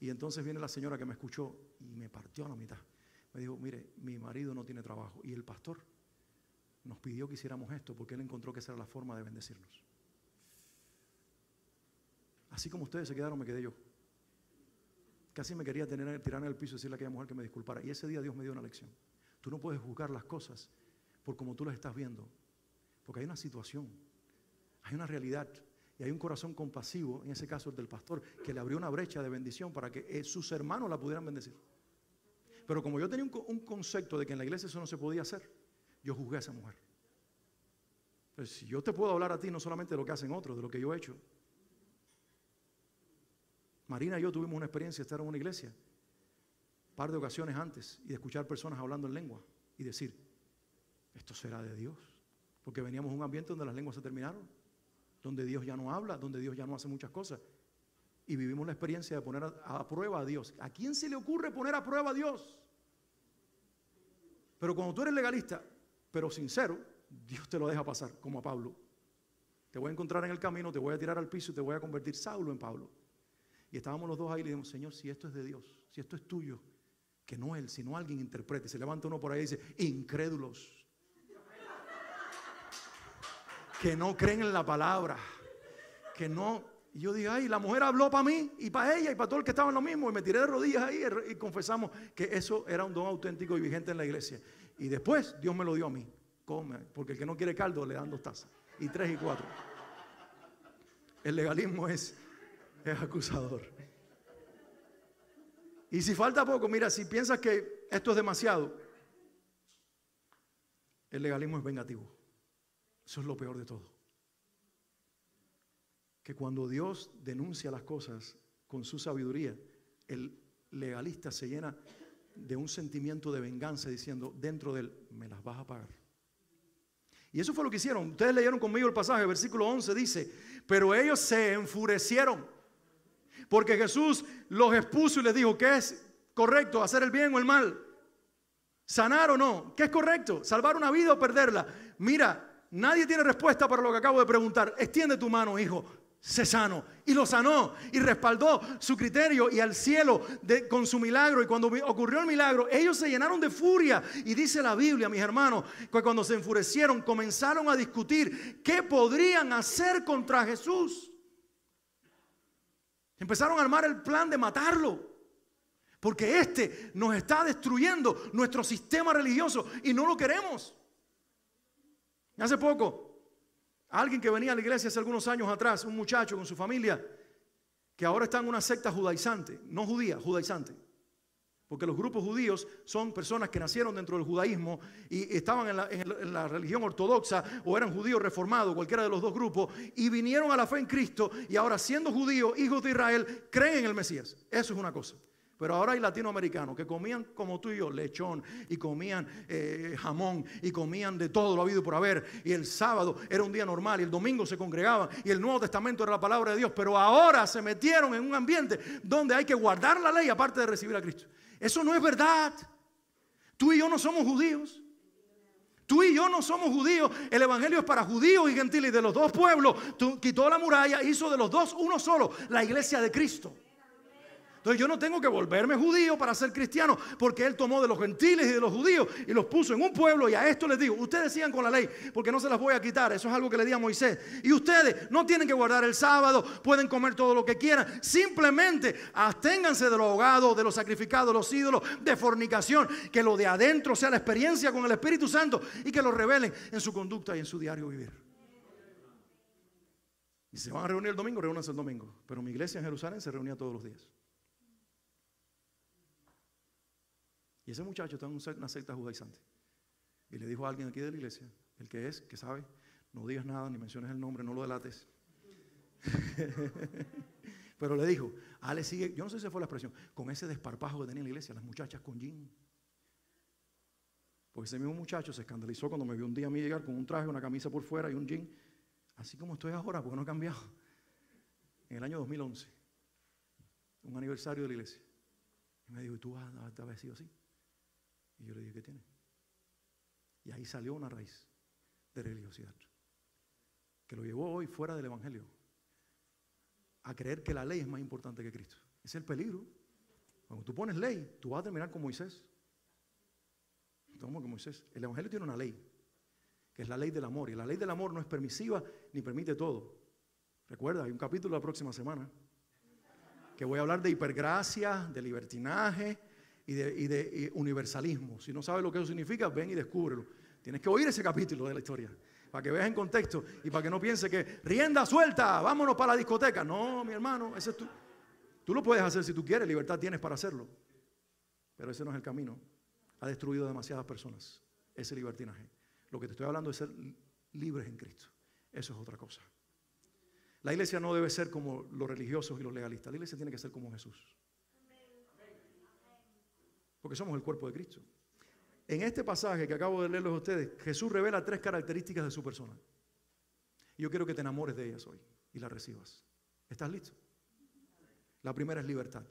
Y entonces viene la señora que me escuchó y me partió a la mitad. Me dijo, mire, mi marido no tiene trabajo. Y el pastor nos pidió que hiciéramos esto porque él encontró que esa era la forma de bendecirnos. Así como ustedes se quedaron, me quedé yo. Casi me quería tener, tirar en el piso y decirle a aquella mujer que me disculpara. Y ese día Dios me dio una lección. Tú no puedes juzgar las cosas por como tú las estás viendo. Porque hay una situación, hay una realidad y hay un corazón compasivo, en ese caso el del pastor, que le abrió una brecha de bendición para que eh, sus hermanos la pudieran bendecir. Pero como yo tenía un, concepto de que en la iglesia eso no se podía hacer, yo juzgué a esa mujer. Pero si yo te puedo hablar a ti no solamente de lo que hacen otros, de lo que yo he hecho. Marina y yo tuvimos una experiencia de estar en una iglesia, un par de ocasiones antes, y de escuchar personas hablando en lengua y decir, esto será de Dios, porque veníamos a un ambiente donde las lenguas se terminaron donde Dios ya no habla, donde Dios ya no hace muchas cosas. Y vivimos la experiencia de poner a, prueba a Dios. ¿A quién se le ocurre poner a prueba a Dios? Pero cuando tú eres legalista, pero sincero, Dios te lo deja pasar, como a Pablo. Te voy a encontrar en el camino, te voy a tirar al piso y te voy a convertir Saulo en Pablo. Y estábamos los dos ahí y le dijimos, Señor, si esto es de Dios, si esto es tuyo, que no Él, sino alguien interprete. Se levanta uno por ahí y dice, incrédulos que no creen en la palabra, que no. yo dije, ay, la mujer habló para mí y para ella y para todo el que estaba en lo mismo. Y me tiré de rodillas ahí er, y confesamos que eso era un don auténtico y vigente en la iglesia. Y después Dios me lo dio a mí. Come, porque el que no quiere caldo le dan dos tazas. Y tres y cuatro. El legalismo es, es acusador. Y si falta poco, mira, si piensas que esto es demasiado, el legalismo es vengativo. Eso es lo peor de todo. Que cuando Dios denuncia las cosas con su sabiduría, el legalista se llena de un sentimiento de venganza diciendo dentro de él, me las vas a pagar. Y eso fue lo que hicieron. Ustedes leyeron conmigo el pasaje, versículo 11 dice, pero ellos se enfurecieron porque Jesús los expuso y les dijo, ¿qué es correcto? ¿Hacer el bien o el mal? ¿Sanar o no? ¿Qué es correcto? ¿Salvar una vida o perderla? Mira, nadie tiene respuesta para lo que acabo de preguntar. Extiende tu mano, hijo. Se sano y lo sanó y respaldó su criterio y al cielo con su milagro. Y cuando ocurrió el milagro, ellos se llenaron de furia. Y dice la Biblia, mis hermanos, que cuando se enfurecieron, comenzaron a discutir qué podrían hacer contra Jesús. Empezaron a armar el plan de matarlo. Porque este nos está destruyendo nuestro sistema religioso y no lo queremos. Hace poco, alguien que venía a la iglesia hace algunos años atrás, un muchacho con su familia, que ahora está en una secta judaizante, no judía, judaizante. Porque los grupos judíos son personas que nacieron dentro del judaísmo y estaban en la, religión ortodoxa o eran judíos reformados, cualquiera de los dos grupos, y vinieron a la fe en Cristo y ahora siendo judíos, hijos de Israel, creen en el Mesías. Eso es una cosa. Pero ahora hay latinoamericanos que comían como tú y yo lechón y comían eh, jamón y comían de todo lo habido por haber. Y el sábado era un día normal y el domingo se congregaban y el Nuevo Testamento era la palabra de Dios. Pero ahora se metieron en un ambiente donde hay que guardar la ley aparte de recibir a Cristo. Eso no es verdad. Tú y yo no somos judíos. Tú y yo no somos judíos. El Evangelio es para judíos y gentiles de los dos pueblos. Tú, quitó la muralla, hizo de los dos uno solo, la iglesia de Cristo. Entonces yo no tengo que volverme judío para ser cristiano, porque Él tomó de los gentiles y de los judíos y los puso en un pueblo y a esto les digo, ustedes sigan con la ley, porque no se las voy a quitar, eso es algo que le di a Moisés. Y ustedes no tienen que guardar el sábado, pueden comer todo lo que quieran, simplemente absténganse de lo ahogado, de los sacrificados, de los ídolos, de fornicación, que lo de adentro sea la experiencia con el Espíritu Santo y que lo revelen en su conducta y en su diario vivir. Y se van a reunir el domingo, reúnanse el domingo. Pero mi iglesia en Jerusalén se reunía todos los días. Y ese muchacho está en una secta judaizante. Y le dijo a alguien aquí de la iglesia, el que es, que sabe, no digas nada, ni menciones el nombre, no lo delates. Pero le dijo, ah, le sigue, yo no sé si fue la expresión, con ese desparpajo que tenía en la iglesia, las muchachas con jean. Porque ese mismo muchacho se escandalizó cuando me vio un día a mí llegar con un traje, una camisa por fuera y un jean. Así como estoy ahora, porque no he cambiado. En el año 2011, un aniversario de la iglesia. Y me dijo, ¿y tú vas a vestido así? Y yo le dije, ¿qué tiene? Y ahí salió una raíz de religiosidad que lo llevó hoy fuera del Evangelio a creer que la ley es más importante que Cristo. Es el peligro. Cuando tú pones ley, tú vas a terminar con Moisés. Como Moisés. El Evangelio tiene una ley, que es la ley del amor. Y la ley del amor no es permisiva ni permite todo. Recuerda, hay un capítulo la próxima semana que voy a hablar de hipergracia, de libertinaje, y de, universalismo. Si no sabes lo que eso significa, ven y descúbrelo. Tienes que oír ese capítulo de la historia para que veas en contexto y para que no piense que rienda suelta, vámonos para la discoteca. No, mi hermano, ese es Tú lo puedes hacer si tú quieres, libertad tienes para hacerlo. Pero ese no es el camino. Ha destruido demasiadas personas ese libertinaje. Lo que te estoy hablando es ser libres en Cristo. Eso es otra cosa. La iglesia no debe ser como los religiosos y los legalistas. La iglesia tiene que ser como Jesús porque somos el cuerpo de Cristo. En este pasaje que acabo de leerles a ustedes, Jesús revela tres características de su persona. yo quiero que te enamores de ellas hoy y las recibas. ¿Estás listo? La primera es libertad.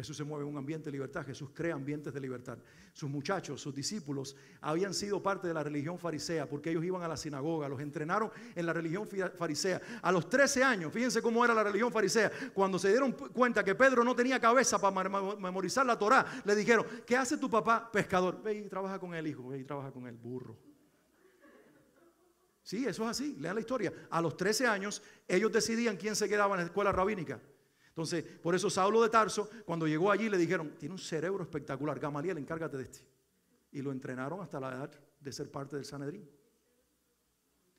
Jesús se mueve en un ambiente de libertad, Jesús crea ambientes de libertad. Sus muchachos, sus discípulos, habían sido parte de la religión farisea porque ellos iban a la sinagoga, los entrenaron en la religión farisea. A los 13 años, fíjense cómo era la religión farisea, cuando se dieron cuenta que Pedro no tenía cabeza para memorizar la Torá, le dijeron, ¿qué hace tu papá pescador? Ve y trabaja con el hijo, ve y trabaja con el burro. Sí, eso es así, lean la historia. A los 13 años ellos decidían quién se quedaba en la escuela rabínica. Entonces, por eso Saulo de Tarso, cuando llegó allí, le dijeron, tiene un cerebro espectacular, Gamaliel, encárgate de este. Y lo entrenaron hasta la edad de ser parte del Sanedrín.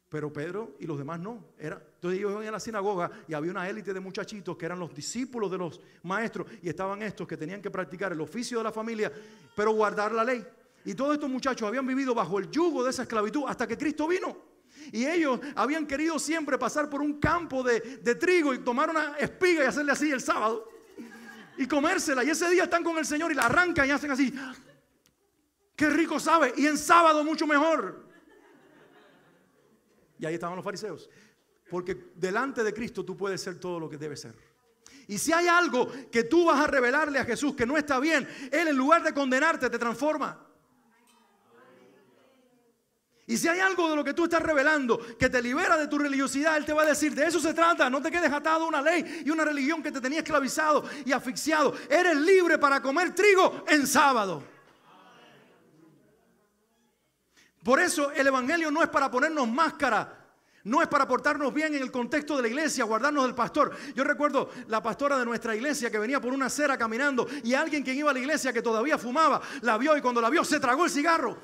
Pero Pedro y los demás no. Era, entonces ellos iban a la sinagoga y había una élite de muchachitos que eran los discípulos de los maestros y estaban estos que tenían que practicar el oficio de la familia, pero guardar la ley. Y todos estos muchachos habían vivido bajo el yugo de esa esclavitud hasta que Cristo vino. Y ellos habían querido siempre pasar por un campo de, trigo y tomar una espiga y hacerle así el sábado y comérsela. Y ese día están con el Señor y la arrancan y hacen así. Qué rico sabe. Y en sábado mucho mejor. Y ahí estaban los fariseos. Porque delante de Cristo tú puedes ser todo lo que debes ser. Y si hay algo que tú vas a revelarle a Jesús que no está bien, Él en lugar de condenarte te transforma. Y si hay algo de lo que tú estás revelando que te libera de tu religiosidad, Él te va a decir, de eso se trata, no te quedes atado a una ley y una religión que te tenía esclavizado y asfixiado. Eres libre para comer trigo en sábado. Por eso el Evangelio no es para ponernos máscara. No es para portarnos bien en el contexto de la iglesia, guardarnos del pastor. Yo recuerdo la pastora de nuestra iglesia que venía por una acera caminando y alguien que iba a la iglesia que todavía fumaba, la vio y cuando la vio se tragó el cigarro.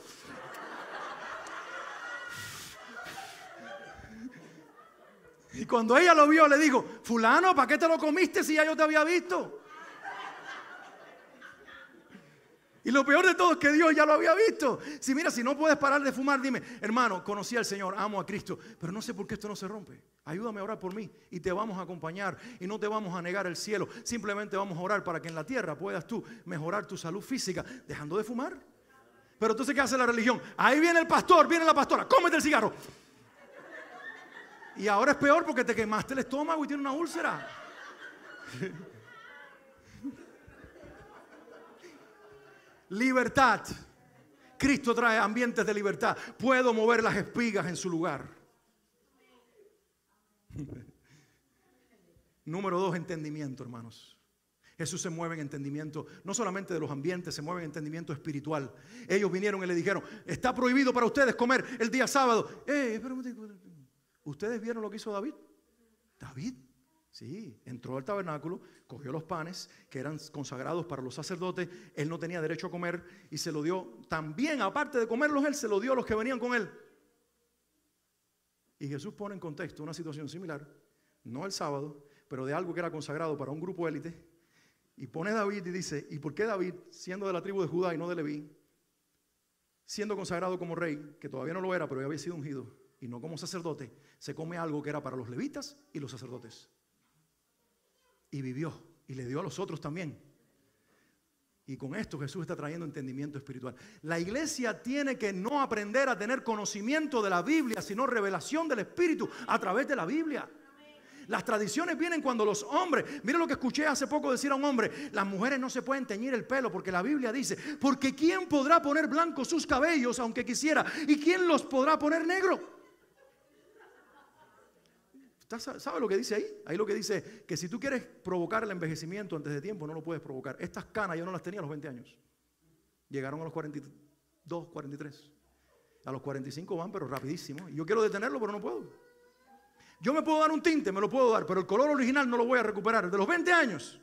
Y cuando ella lo vio, le dijo, fulano, ¿para qué te lo comiste si ya yo te había visto? Y lo peor de todo es que Dios ya lo había visto. Si mira, si no puedes parar de fumar, dime, hermano, conocí al Señor, amo a Cristo, pero no sé por qué esto no se rompe. Ayúdame a orar por mí y te vamos a acompañar y no te vamos a negar el cielo. Simplemente vamos a orar para que en la tierra puedas tú mejorar tu salud física dejando de fumar. Pero entonces, ¿qué hace la religión? Ahí viene el pastor, viene la pastora, cómete el cigarro. Y ahora es peor porque te quemaste el estómago y tiene una úlcera. libertad. Cristo trae ambientes de libertad. Puedo mover las espigas en su lugar. Número dos, entendimiento, hermanos. Jesús se mueve en entendimiento, no solamente de los ambientes, se mueve en entendimiento espiritual. Ellos vinieron y le dijeron, está prohibido para ustedes comer el día sábado. Eh, ¿Ustedes vieron lo que hizo David? David, sí, entró al tabernáculo, cogió los panes que eran consagrados para los sacerdotes, él no tenía derecho a comer y se lo dio, también aparte de comerlos él, se lo dio a los que venían con él. Y Jesús pone en contexto una situación similar, no el sábado, pero de algo que era consagrado para un grupo élite, y pone David y dice, ¿y por qué David, siendo de la tribu de Judá y no de Leví, siendo consagrado como rey, que todavía no lo era, pero ya había sido ungido, y no como sacerdote, se come algo que era para los levitas y los sacerdotes. Y vivió y le dio a los otros también. Y con esto Jesús está trayendo entendimiento espiritual. La iglesia tiene que no aprender a tener conocimiento de la Biblia, sino revelación del Espíritu a través de la Biblia. Las tradiciones vienen cuando los hombres, mire lo que escuché hace poco decir a un hombre, las mujeres no se pueden teñir el pelo porque la Biblia dice, porque ¿quién podrá poner blanco sus cabellos aunque quisiera? ¿Y quién los podrá poner negro? sabe lo que dice ahí? Ahí lo que dice que si tú quieres provocar el envejecimiento antes de tiempo, no lo puedes provocar. Estas canas yo no las tenía a los 20 años. Llegaron a los 42, 43. A los 45 van, pero rapidísimo. yo quiero detenerlo, pero no puedo. Yo me puedo dar un tinte, me lo puedo dar, pero el color original no lo voy a recuperar. de los 20 años.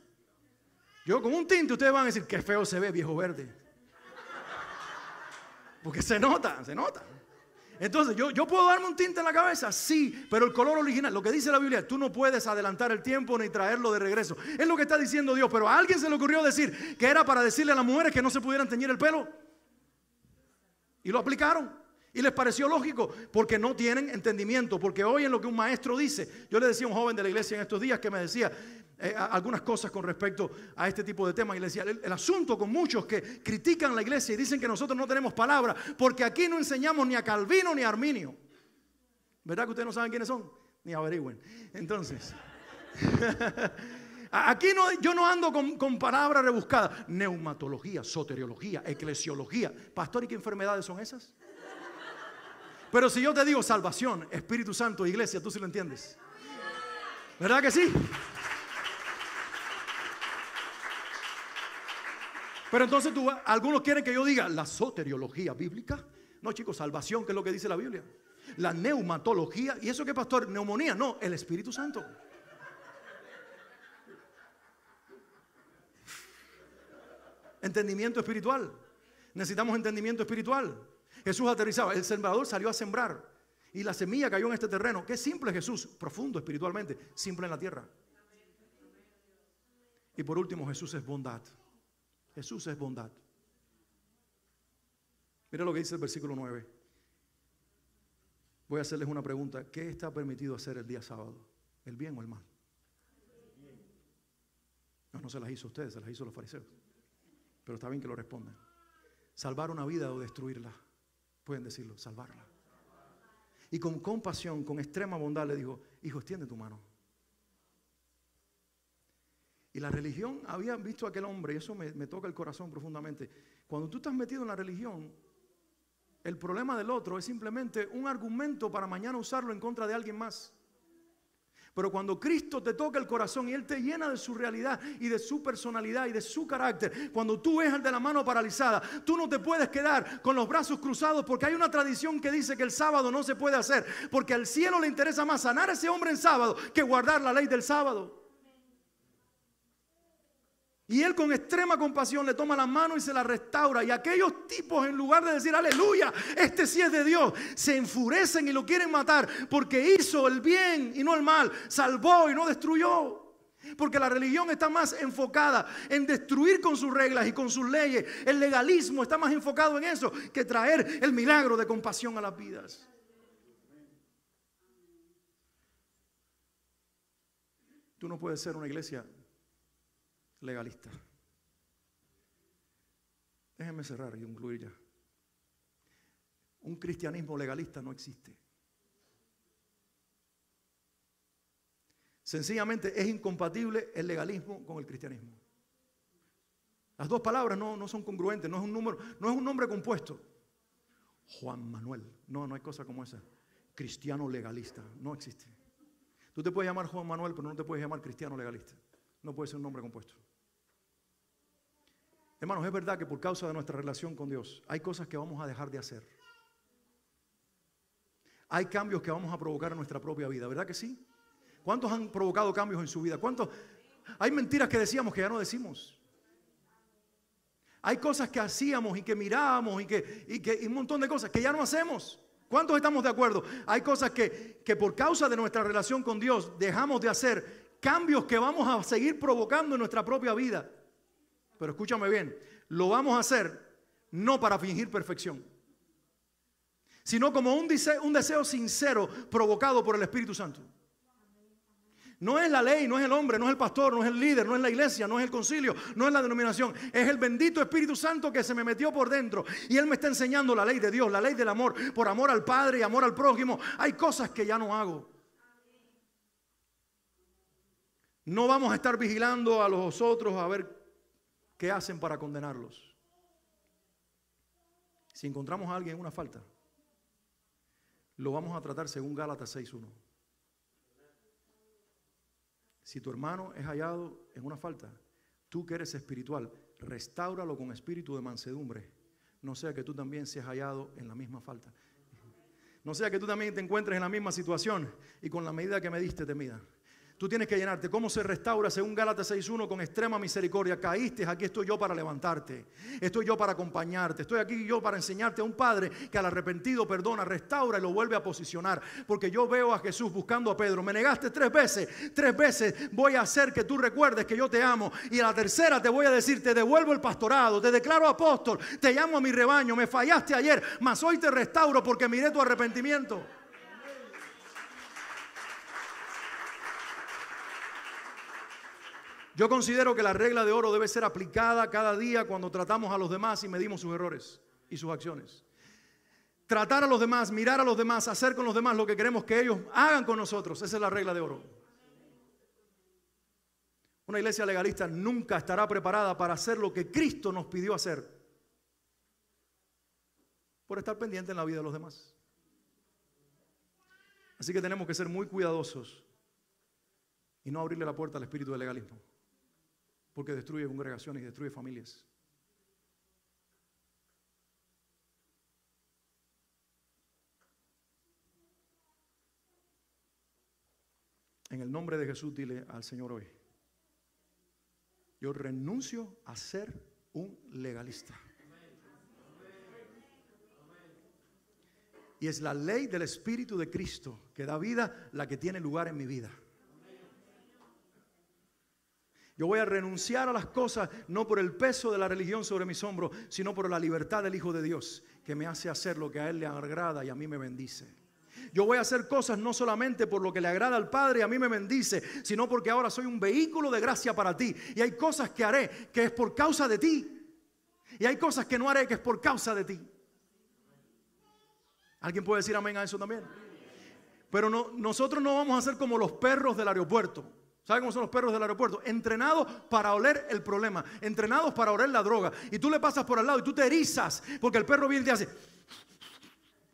Yo con un tinte, ustedes van a decir, qué feo se ve, viejo verde. Porque se nota, se nota. Entonces, ¿yo, ¿yo puedo darme un tinte en la cabeza? Sí, pero el color original, lo que dice la Biblia, tú no puedes adelantar el tiempo ni traerlo de regreso. Es lo que está diciendo Dios, pero a alguien se le ocurrió decir que era para decirle a las mujeres que no se pudieran teñir el pelo. Y lo aplicaron. Y les pareció lógico porque no tienen entendimiento, porque oyen lo que un maestro dice. Yo le decía a un joven de la iglesia en estos días que me decía eh, algunas cosas con respecto a este tipo de temas y le decía, el, asunto con muchos que critican la iglesia y dicen que nosotros no tenemos palabra, porque aquí no enseñamos ni a Calvino ni a Arminio. ¿Verdad que ustedes no saben quiénes son? Ni averigüen. Entonces... Aquí no, yo no ando con, con, palabras rebuscadas. Neumatología, soteriología, eclesiología. Pastor, ¿y qué enfermedades son esas? Pero si yo te digo salvación, Espíritu Santo, iglesia, tú sí lo entiendes. ¿Verdad que sí? Pero entonces tú, algunos quieren que yo diga la soteriología bíblica. No, chicos, salvación, que es lo que dice la Biblia. La neumatología. ¿Y eso qué, pastor? Neumonía. No, el Espíritu Santo. Entendimiento espiritual. Necesitamos entendimiento espiritual. Jesús aterrizaba, el sembrador salió a sembrar y la semilla cayó en este terreno. Qué simple Jesús, profundo espiritualmente, simple en la tierra. Y por último, Jesús es bondad. Jesús es bondad. Mira lo que dice el versículo 9. Voy a hacerles una pregunta. ¿Qué está permitido hacer el día sábado? ¿El bien o el mal? No, no se las hizo a ustedes, se las hizo a los fariseos. Pero está bien que lo respondan. Salvar una vida o destruirla. Pueden decirlo, salvarla. Y con compasión, con extrema bondad le dijo, hijo, extiende tu mano. Y la religión había visto a aquel hombre, y eso me, me, toca el corazón profundamente. Cuando tú estás metido en la religión, el problema del otro es simplemente un argumento para mañana usarlo en contra de alguien más. Pero cuando Cristo te toca el corazón y Él te llena de su realidad y de su personalidad y de su carácter, cuando tú ves al de la mano paralizada, tú no te puedes quedar con los brazos cruzados porque hay una tradición que dice que el sábado no se puede hacer, porque al cielo le interesa más sanar a ese hombre en sábado que guardar la ley del sábado. Y él con extrema compasión le toma la mano y se la restaura. Y aquellos tipos, en lugar de decir, aleluya, este sí es de Dios, se enfurecen y lo quieren matar porque hizo el bien y no el mal, salvó y no destruyó. Porque la religión está más enfocada en destruir con sus reglas y con sus leyes. El legalismo está más enfocado en eso que traer el milagro de compasión a las vidas. Tú no puedes ser una iglesia legalista Déjenme cerrar y concluir ya. Un cristianismo legalista no existe. Sencillamente es incompatible el legalismo con el cristianismo. Las dos palabras no, no son congruentes, no es, un número, no es un nombre compuesto. Juan Manuel, no, no hay cosa como esa. Cristiano legalista, no existe. Tú te puedes llamar Juan Manuel, pero no te puedes llamar cristiano legalista. No puede ser un nombre compuesto. Hermanos, es verdad que por causa de nuestra relación con Dios hay cosas que vamos a dejar de hacer. Hay cambios que vamos a provocar en nuestra propia vida, ¿verdad que sí? ¿Cuántos han provocado cambios en su vida? ¿Cuántos? Hay mentiras que decíamos que ya no decimos. Hay cosas que hacíamos y que mirábamos y que, y que un montón de cosas que ya no hacemos. ¿Cuántos estamos de acuerdo? Hay cosas que, que por causa de nuestra relación con Dios dejamos de hacer, cambios que vamos a seguir provocando en nuestra propia vida. Pero escúchame bien, lo vamos a hacer no para fingir perfección, sino como un deseo, sincero provocado por el Espíritu Santo. No es la ley, no es el hombre, no es el pastor, no es el líder, no es la iglesia, no es el concilio, no es la denominación. Es el bendito Espíritu Santo que se me metió por dentro. Y Él me está enseñando la ley de Dios, la ley del amor, por amor al Padre y amor al prójimo. Hay cosas que ya no hago. No vamos a estar vigilando a los otros a ver ¿qué hacen para condenarlos? Si encontramos a alguien en una falta, lo vamos a tratar según Gálatas 6.1. Si tu hermano es hallado en una falta, tú que eres espiritual, restáuralo con espíritu de mansedumbre, no sea que tú también seas hallado en la misma falta. No sea que tú también te encuentres en la misma situación y con la medida que me diste te mida. Tú tienes que llenarte. ¿Cómo se restaura? Según Gálatas 6.1, con extrema misericordia. Caíste, aquí estoy yo para levantarte. Estoy yo para acompañarte. Estoy aquí yo para enseñarte a un Padre que al arrepentido perdona, restaura y lo vuelve a posicionar. Porque yo veo a Jesús buscando a Pedro. Me negaste tres veces. Tres veces voy a hacer que tú recuerdes que yo te amo. Y a la tercera te voy a decir, te devuelvo el pastorado. Te declaro apóstol. Te llamo a mi rebaño. Me fallaste ayer, mas hoy te restauro porque miré tu arrepentimiento. Yo considero que la regla de oro debe ser aplicada cada día cuando tratamos a los demás y medimos sus errores y sus acciones. Tratar a los demás, mirar a los demás, hacer con los demás lo que queremos que ellos hagan con nosotros. Esa es la regla de oro. Una iglesia legalista nunca estará preparada para hacer lo que Cristo nos pidió hacer por estar pendiente en la vida de los demás. Así que tenemos que ser muy cuidadosos y no abrirle la puerta al espíritu del legalismo porque destruye congregaciones y destruye familias. En el nombre de Jesús dile al Señor hoy, yo renuncio a ser un legalista. Y es la ley del Espíritu de Cristo que da vida la que tiene lugar en mi vida. Yo voy a renunciar a las cosas no por el peso de la religión sobre mis hombros, sino por la libertad del Hijo de Dios, que me hace hacer lo que a Él le agrada y a mí me bendice. Yo voy a hacer cosas no solamente por lo que le agrada al Padre y a mí me bendice, sino porque ahora soy un vehículo de gracia para ti. Y hay cosas que haré que es por causa de ti. Y hay cosas que no haré que es por causa de ti. ¿Alguien puede decir amén a eso también? Pero no, nosotros no vamos a ser como los perros del aeropuerto. ¿Sabe cómo son los perros del aeropuerto? Entrenados para oler el problema, entrenados para oler la droga. Y tú le pasas por al lado y tú te erizas porque el perro viene y te hace.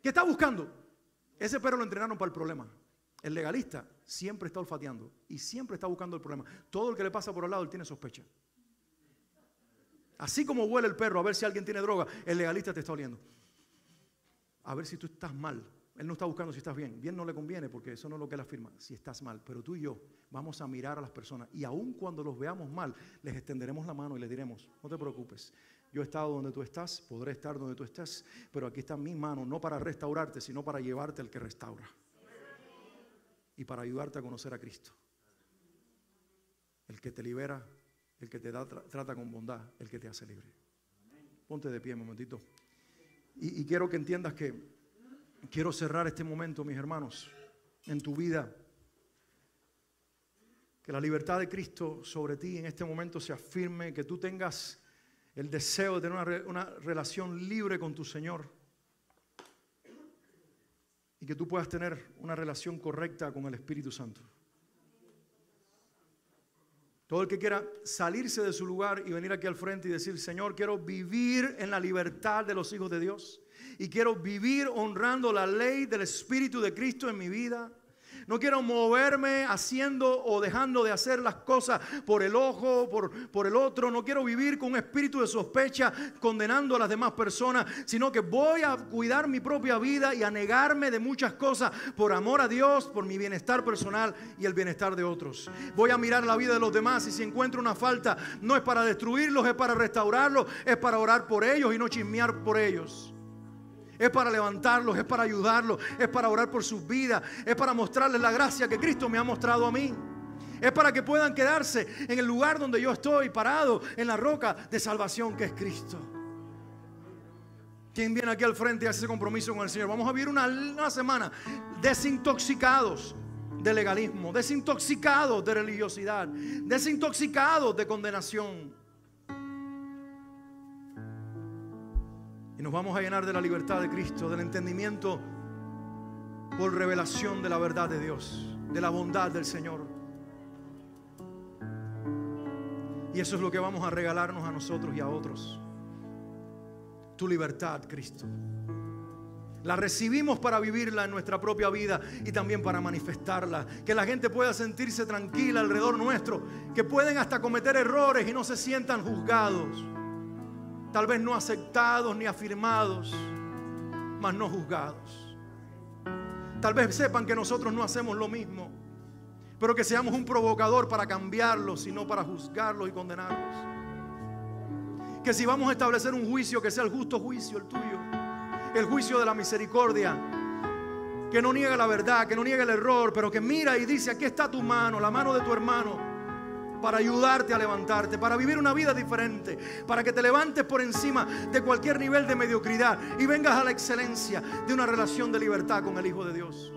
¿Qué está buscando? Ese perro lo entrenaron para el problema. El legalista siempre está olfateando y siempre está buscando el problema. Todo el que le pasa por al lado, él tiene sospecha. Así como huele el perro a ver si alguien tiene droga, el legalista te está oliendo. A ver si tú estás mal él no está buscando si estás bien. Bien no le conviene porque eso no es lo que él afirma. Si estás mal. Pero tú y yo vamos a mirar a las personas. Y aun cuando los veamos mal, les extenderemos la mano y les diremos, no te preocupes. Yo he estado donde tú estás, podré estar donde tú estás, pero aquí está mi mano, no para restaurarte, sino para llevarte al que restaura. Y para ayudarte a conocer a Cristo. El que te libera, el que te da, trata con bondad, el que te hace libre. Ponte de pie un momentito. y quiero que entiendas que Quiero cerrar este momento, mis hermanos, en tu vida. Que la libertad de Cristo sobre ti en este momento se afirme, que tú tengas el deseo de tener una, una relación libre con tu Señor y que tú puedas tener una relación correcta con el Espíritu Santo. Todo el que quiera salirse de su lugar y venir aquí al frente y decir, Señor, quiero vivir en la libertad de los hijos de Dios y quiero vivir honrando la ley del Espíritu de Cristo en mi vida. No quiero moverme haciendo o dejando de hacer las cosas por el ojo, por, por, el otro. No quiero vivir con un espíritu de sospecha condenando a las demás personas, sino que voy a cuidar mi propia vida y a negarme de muchas cosas por amor a Dios, por mi bienestar personal y el bienestar de otros. Voy a mirar la vida de los demás y si encuentro una falta, no es para destruirlos, es para restaurarlos, es para orar por ellos y no chismear por ellos es para levantarlos, es para ayudarlos, es para orar por sus vidas, es para mostrarles la gracia que Cristo me ha mostrado a mí. Es para que puedan quedarse en el lugar donde yo estoy parado, en la roca de salvación que es Cristo. ¿Quién viene aquí al frente y hace ese compromiso con el Señor? Vamos a vivir una, una semana desintoxicados de legalismo, desintoxicados de religiosidad, desintoxicados de condenación. nos vamos a llenar de la libertad de Cristo, del entendimiento por revelación de la verdad de Dios, de la bondad del Señor. Y eso es lo que vamos a regalarnos a nosotros y a otros. Tu libertad, Cristo. La recibimos para vivirla en nuestra propia vida y también para manifestarla. Que la gente pueda sentirse tranquila alrededor nuestro. Que pueden hasta cometer errores y no se sientan juzgados. Tal vez no aceptados ni afirmados, mas no juzgados. Tal vez sepan que nosotros no hacemos lo mismo, pero que seamos un provocador para cambiarlos y no para juzgarlos y condenarlos. Que si vamos a establecer un juicio, que sea el justo juicio, el tuyo, el juicio de la misericordia, que no niega la verdad, que no niega el error, pero que mira y dice, aquí está tu mano, la mano de tu hermano para ayudarte a levantarte, para vivir una vida diferente, para que te levantes por encima de cualquier nivel de mediocridad y vengas a la excelencia de una relación de libertad con el Hijo de Dios.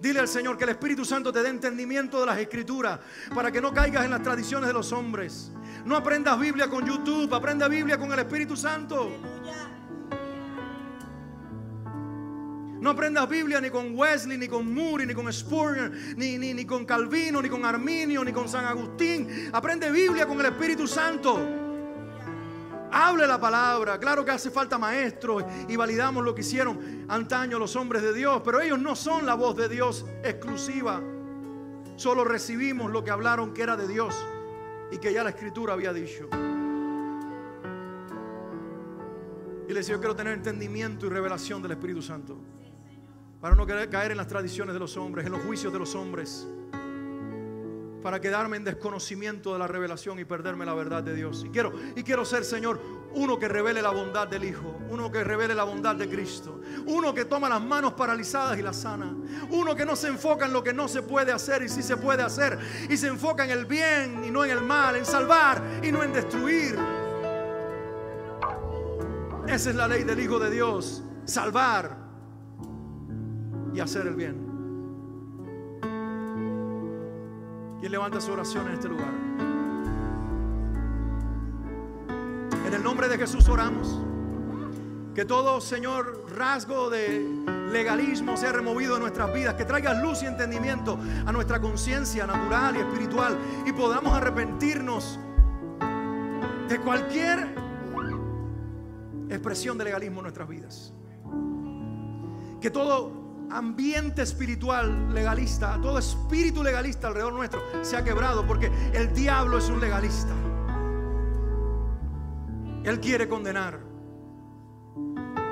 Dile al Señor que el Espíritu Santo te dé entendimiento de las escrituras para que no caigas en las tradiciones de los hombres. No aprendas Biblia con YouTube, aprenda Biblia con el Espíritu Santo. ¡Aleluya! No aprendas Biblia ni con Wesley, ni con Moody, ni con Spurgeon, ni, ni, ni con Calvino, ni con Arminio, ni con San Agustín. Aprende Biblia con el Espíritu Santo. Hable la palabra. Claro que hace falta maestros y validamos lo que hicieron antaño los hombres de Dios, pero ellos no son la voz de Dios exclusiva. Solo recibimos lo que hablaron que era de Dios y que ya la escritura había dicho. Y les decía, yo quiero tener entendimiento y revelación del Espíritu Santo para no caer en las tradiciones de los hombres, en los juicios de los hombres, para quedarme en desconocimiento de la revelación y perderme la verdad de Dios. Y quiero, y quiero ser, Señor, uno que revele la bondad del Hijo, uno que revele la bondad de Cristo, uno que toma las manos paralizadas y las sana, uno que no se enfoca en lo que no se puede hacer y si se puede hacer, y se enfoca en el bien y no en el mal, en salvar y no en destruir. Esa es la ley del Hijo de Dios, salvar y hacer el bien. ¿Quién levanta su oración en este lugar? En el nombre de Jesús oramos. Que todo, Señor, rasgo de legalismo sea removido de nuestras vidas. Que traiga luz y entendimiento a nuestra conciencia natural y espiritual. Y podamos arrepentirnos de cualquier expresión de legalismo en nuestras vidas. Que todo ambiente espiritual legalista, todo espíritu legalista alrededor nuestro se ha quebrado porque el diablo es un legalista. Él quiere condenar.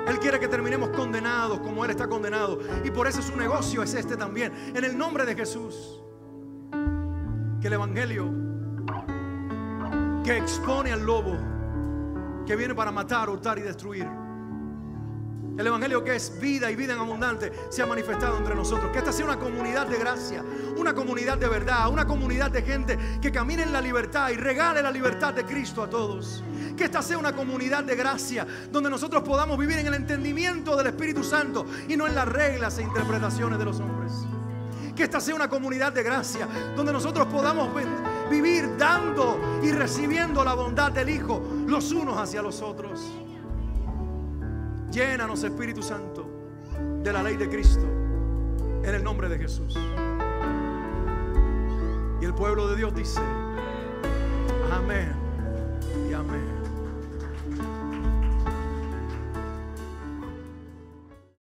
Él quiere que terminemos condenados como Él está condenado. Y por eso su negocio es este también. En el nombre de Jesús. Que el Evangelio que expone al lobo, que viene para matar, hurtar y destruir el Evangelio que es vida y vida en abundante se ha manifestado entre nosotros. Que esta sea una comunidad de gracia, una comunidad de verdad, una comunidad de gente que camine en la libertad y regale la libertad de Cristo a todos. Que esta sea una comunidad de gracia donde nosotros podamos vivir en el entendimiento del Espíritu Santo y no en las reglas e interpretaciones de los hombres. Que esta sea una comunidad de gracia donde nosotros podamos vivir dando y recibiendo la bondad del Hijo los unos hacia los otros. Llénanos, Espíritu Santo, de la ley de Cristo, en el nombre de Jesús. Y el pueblo de Dios dice, amén y amén.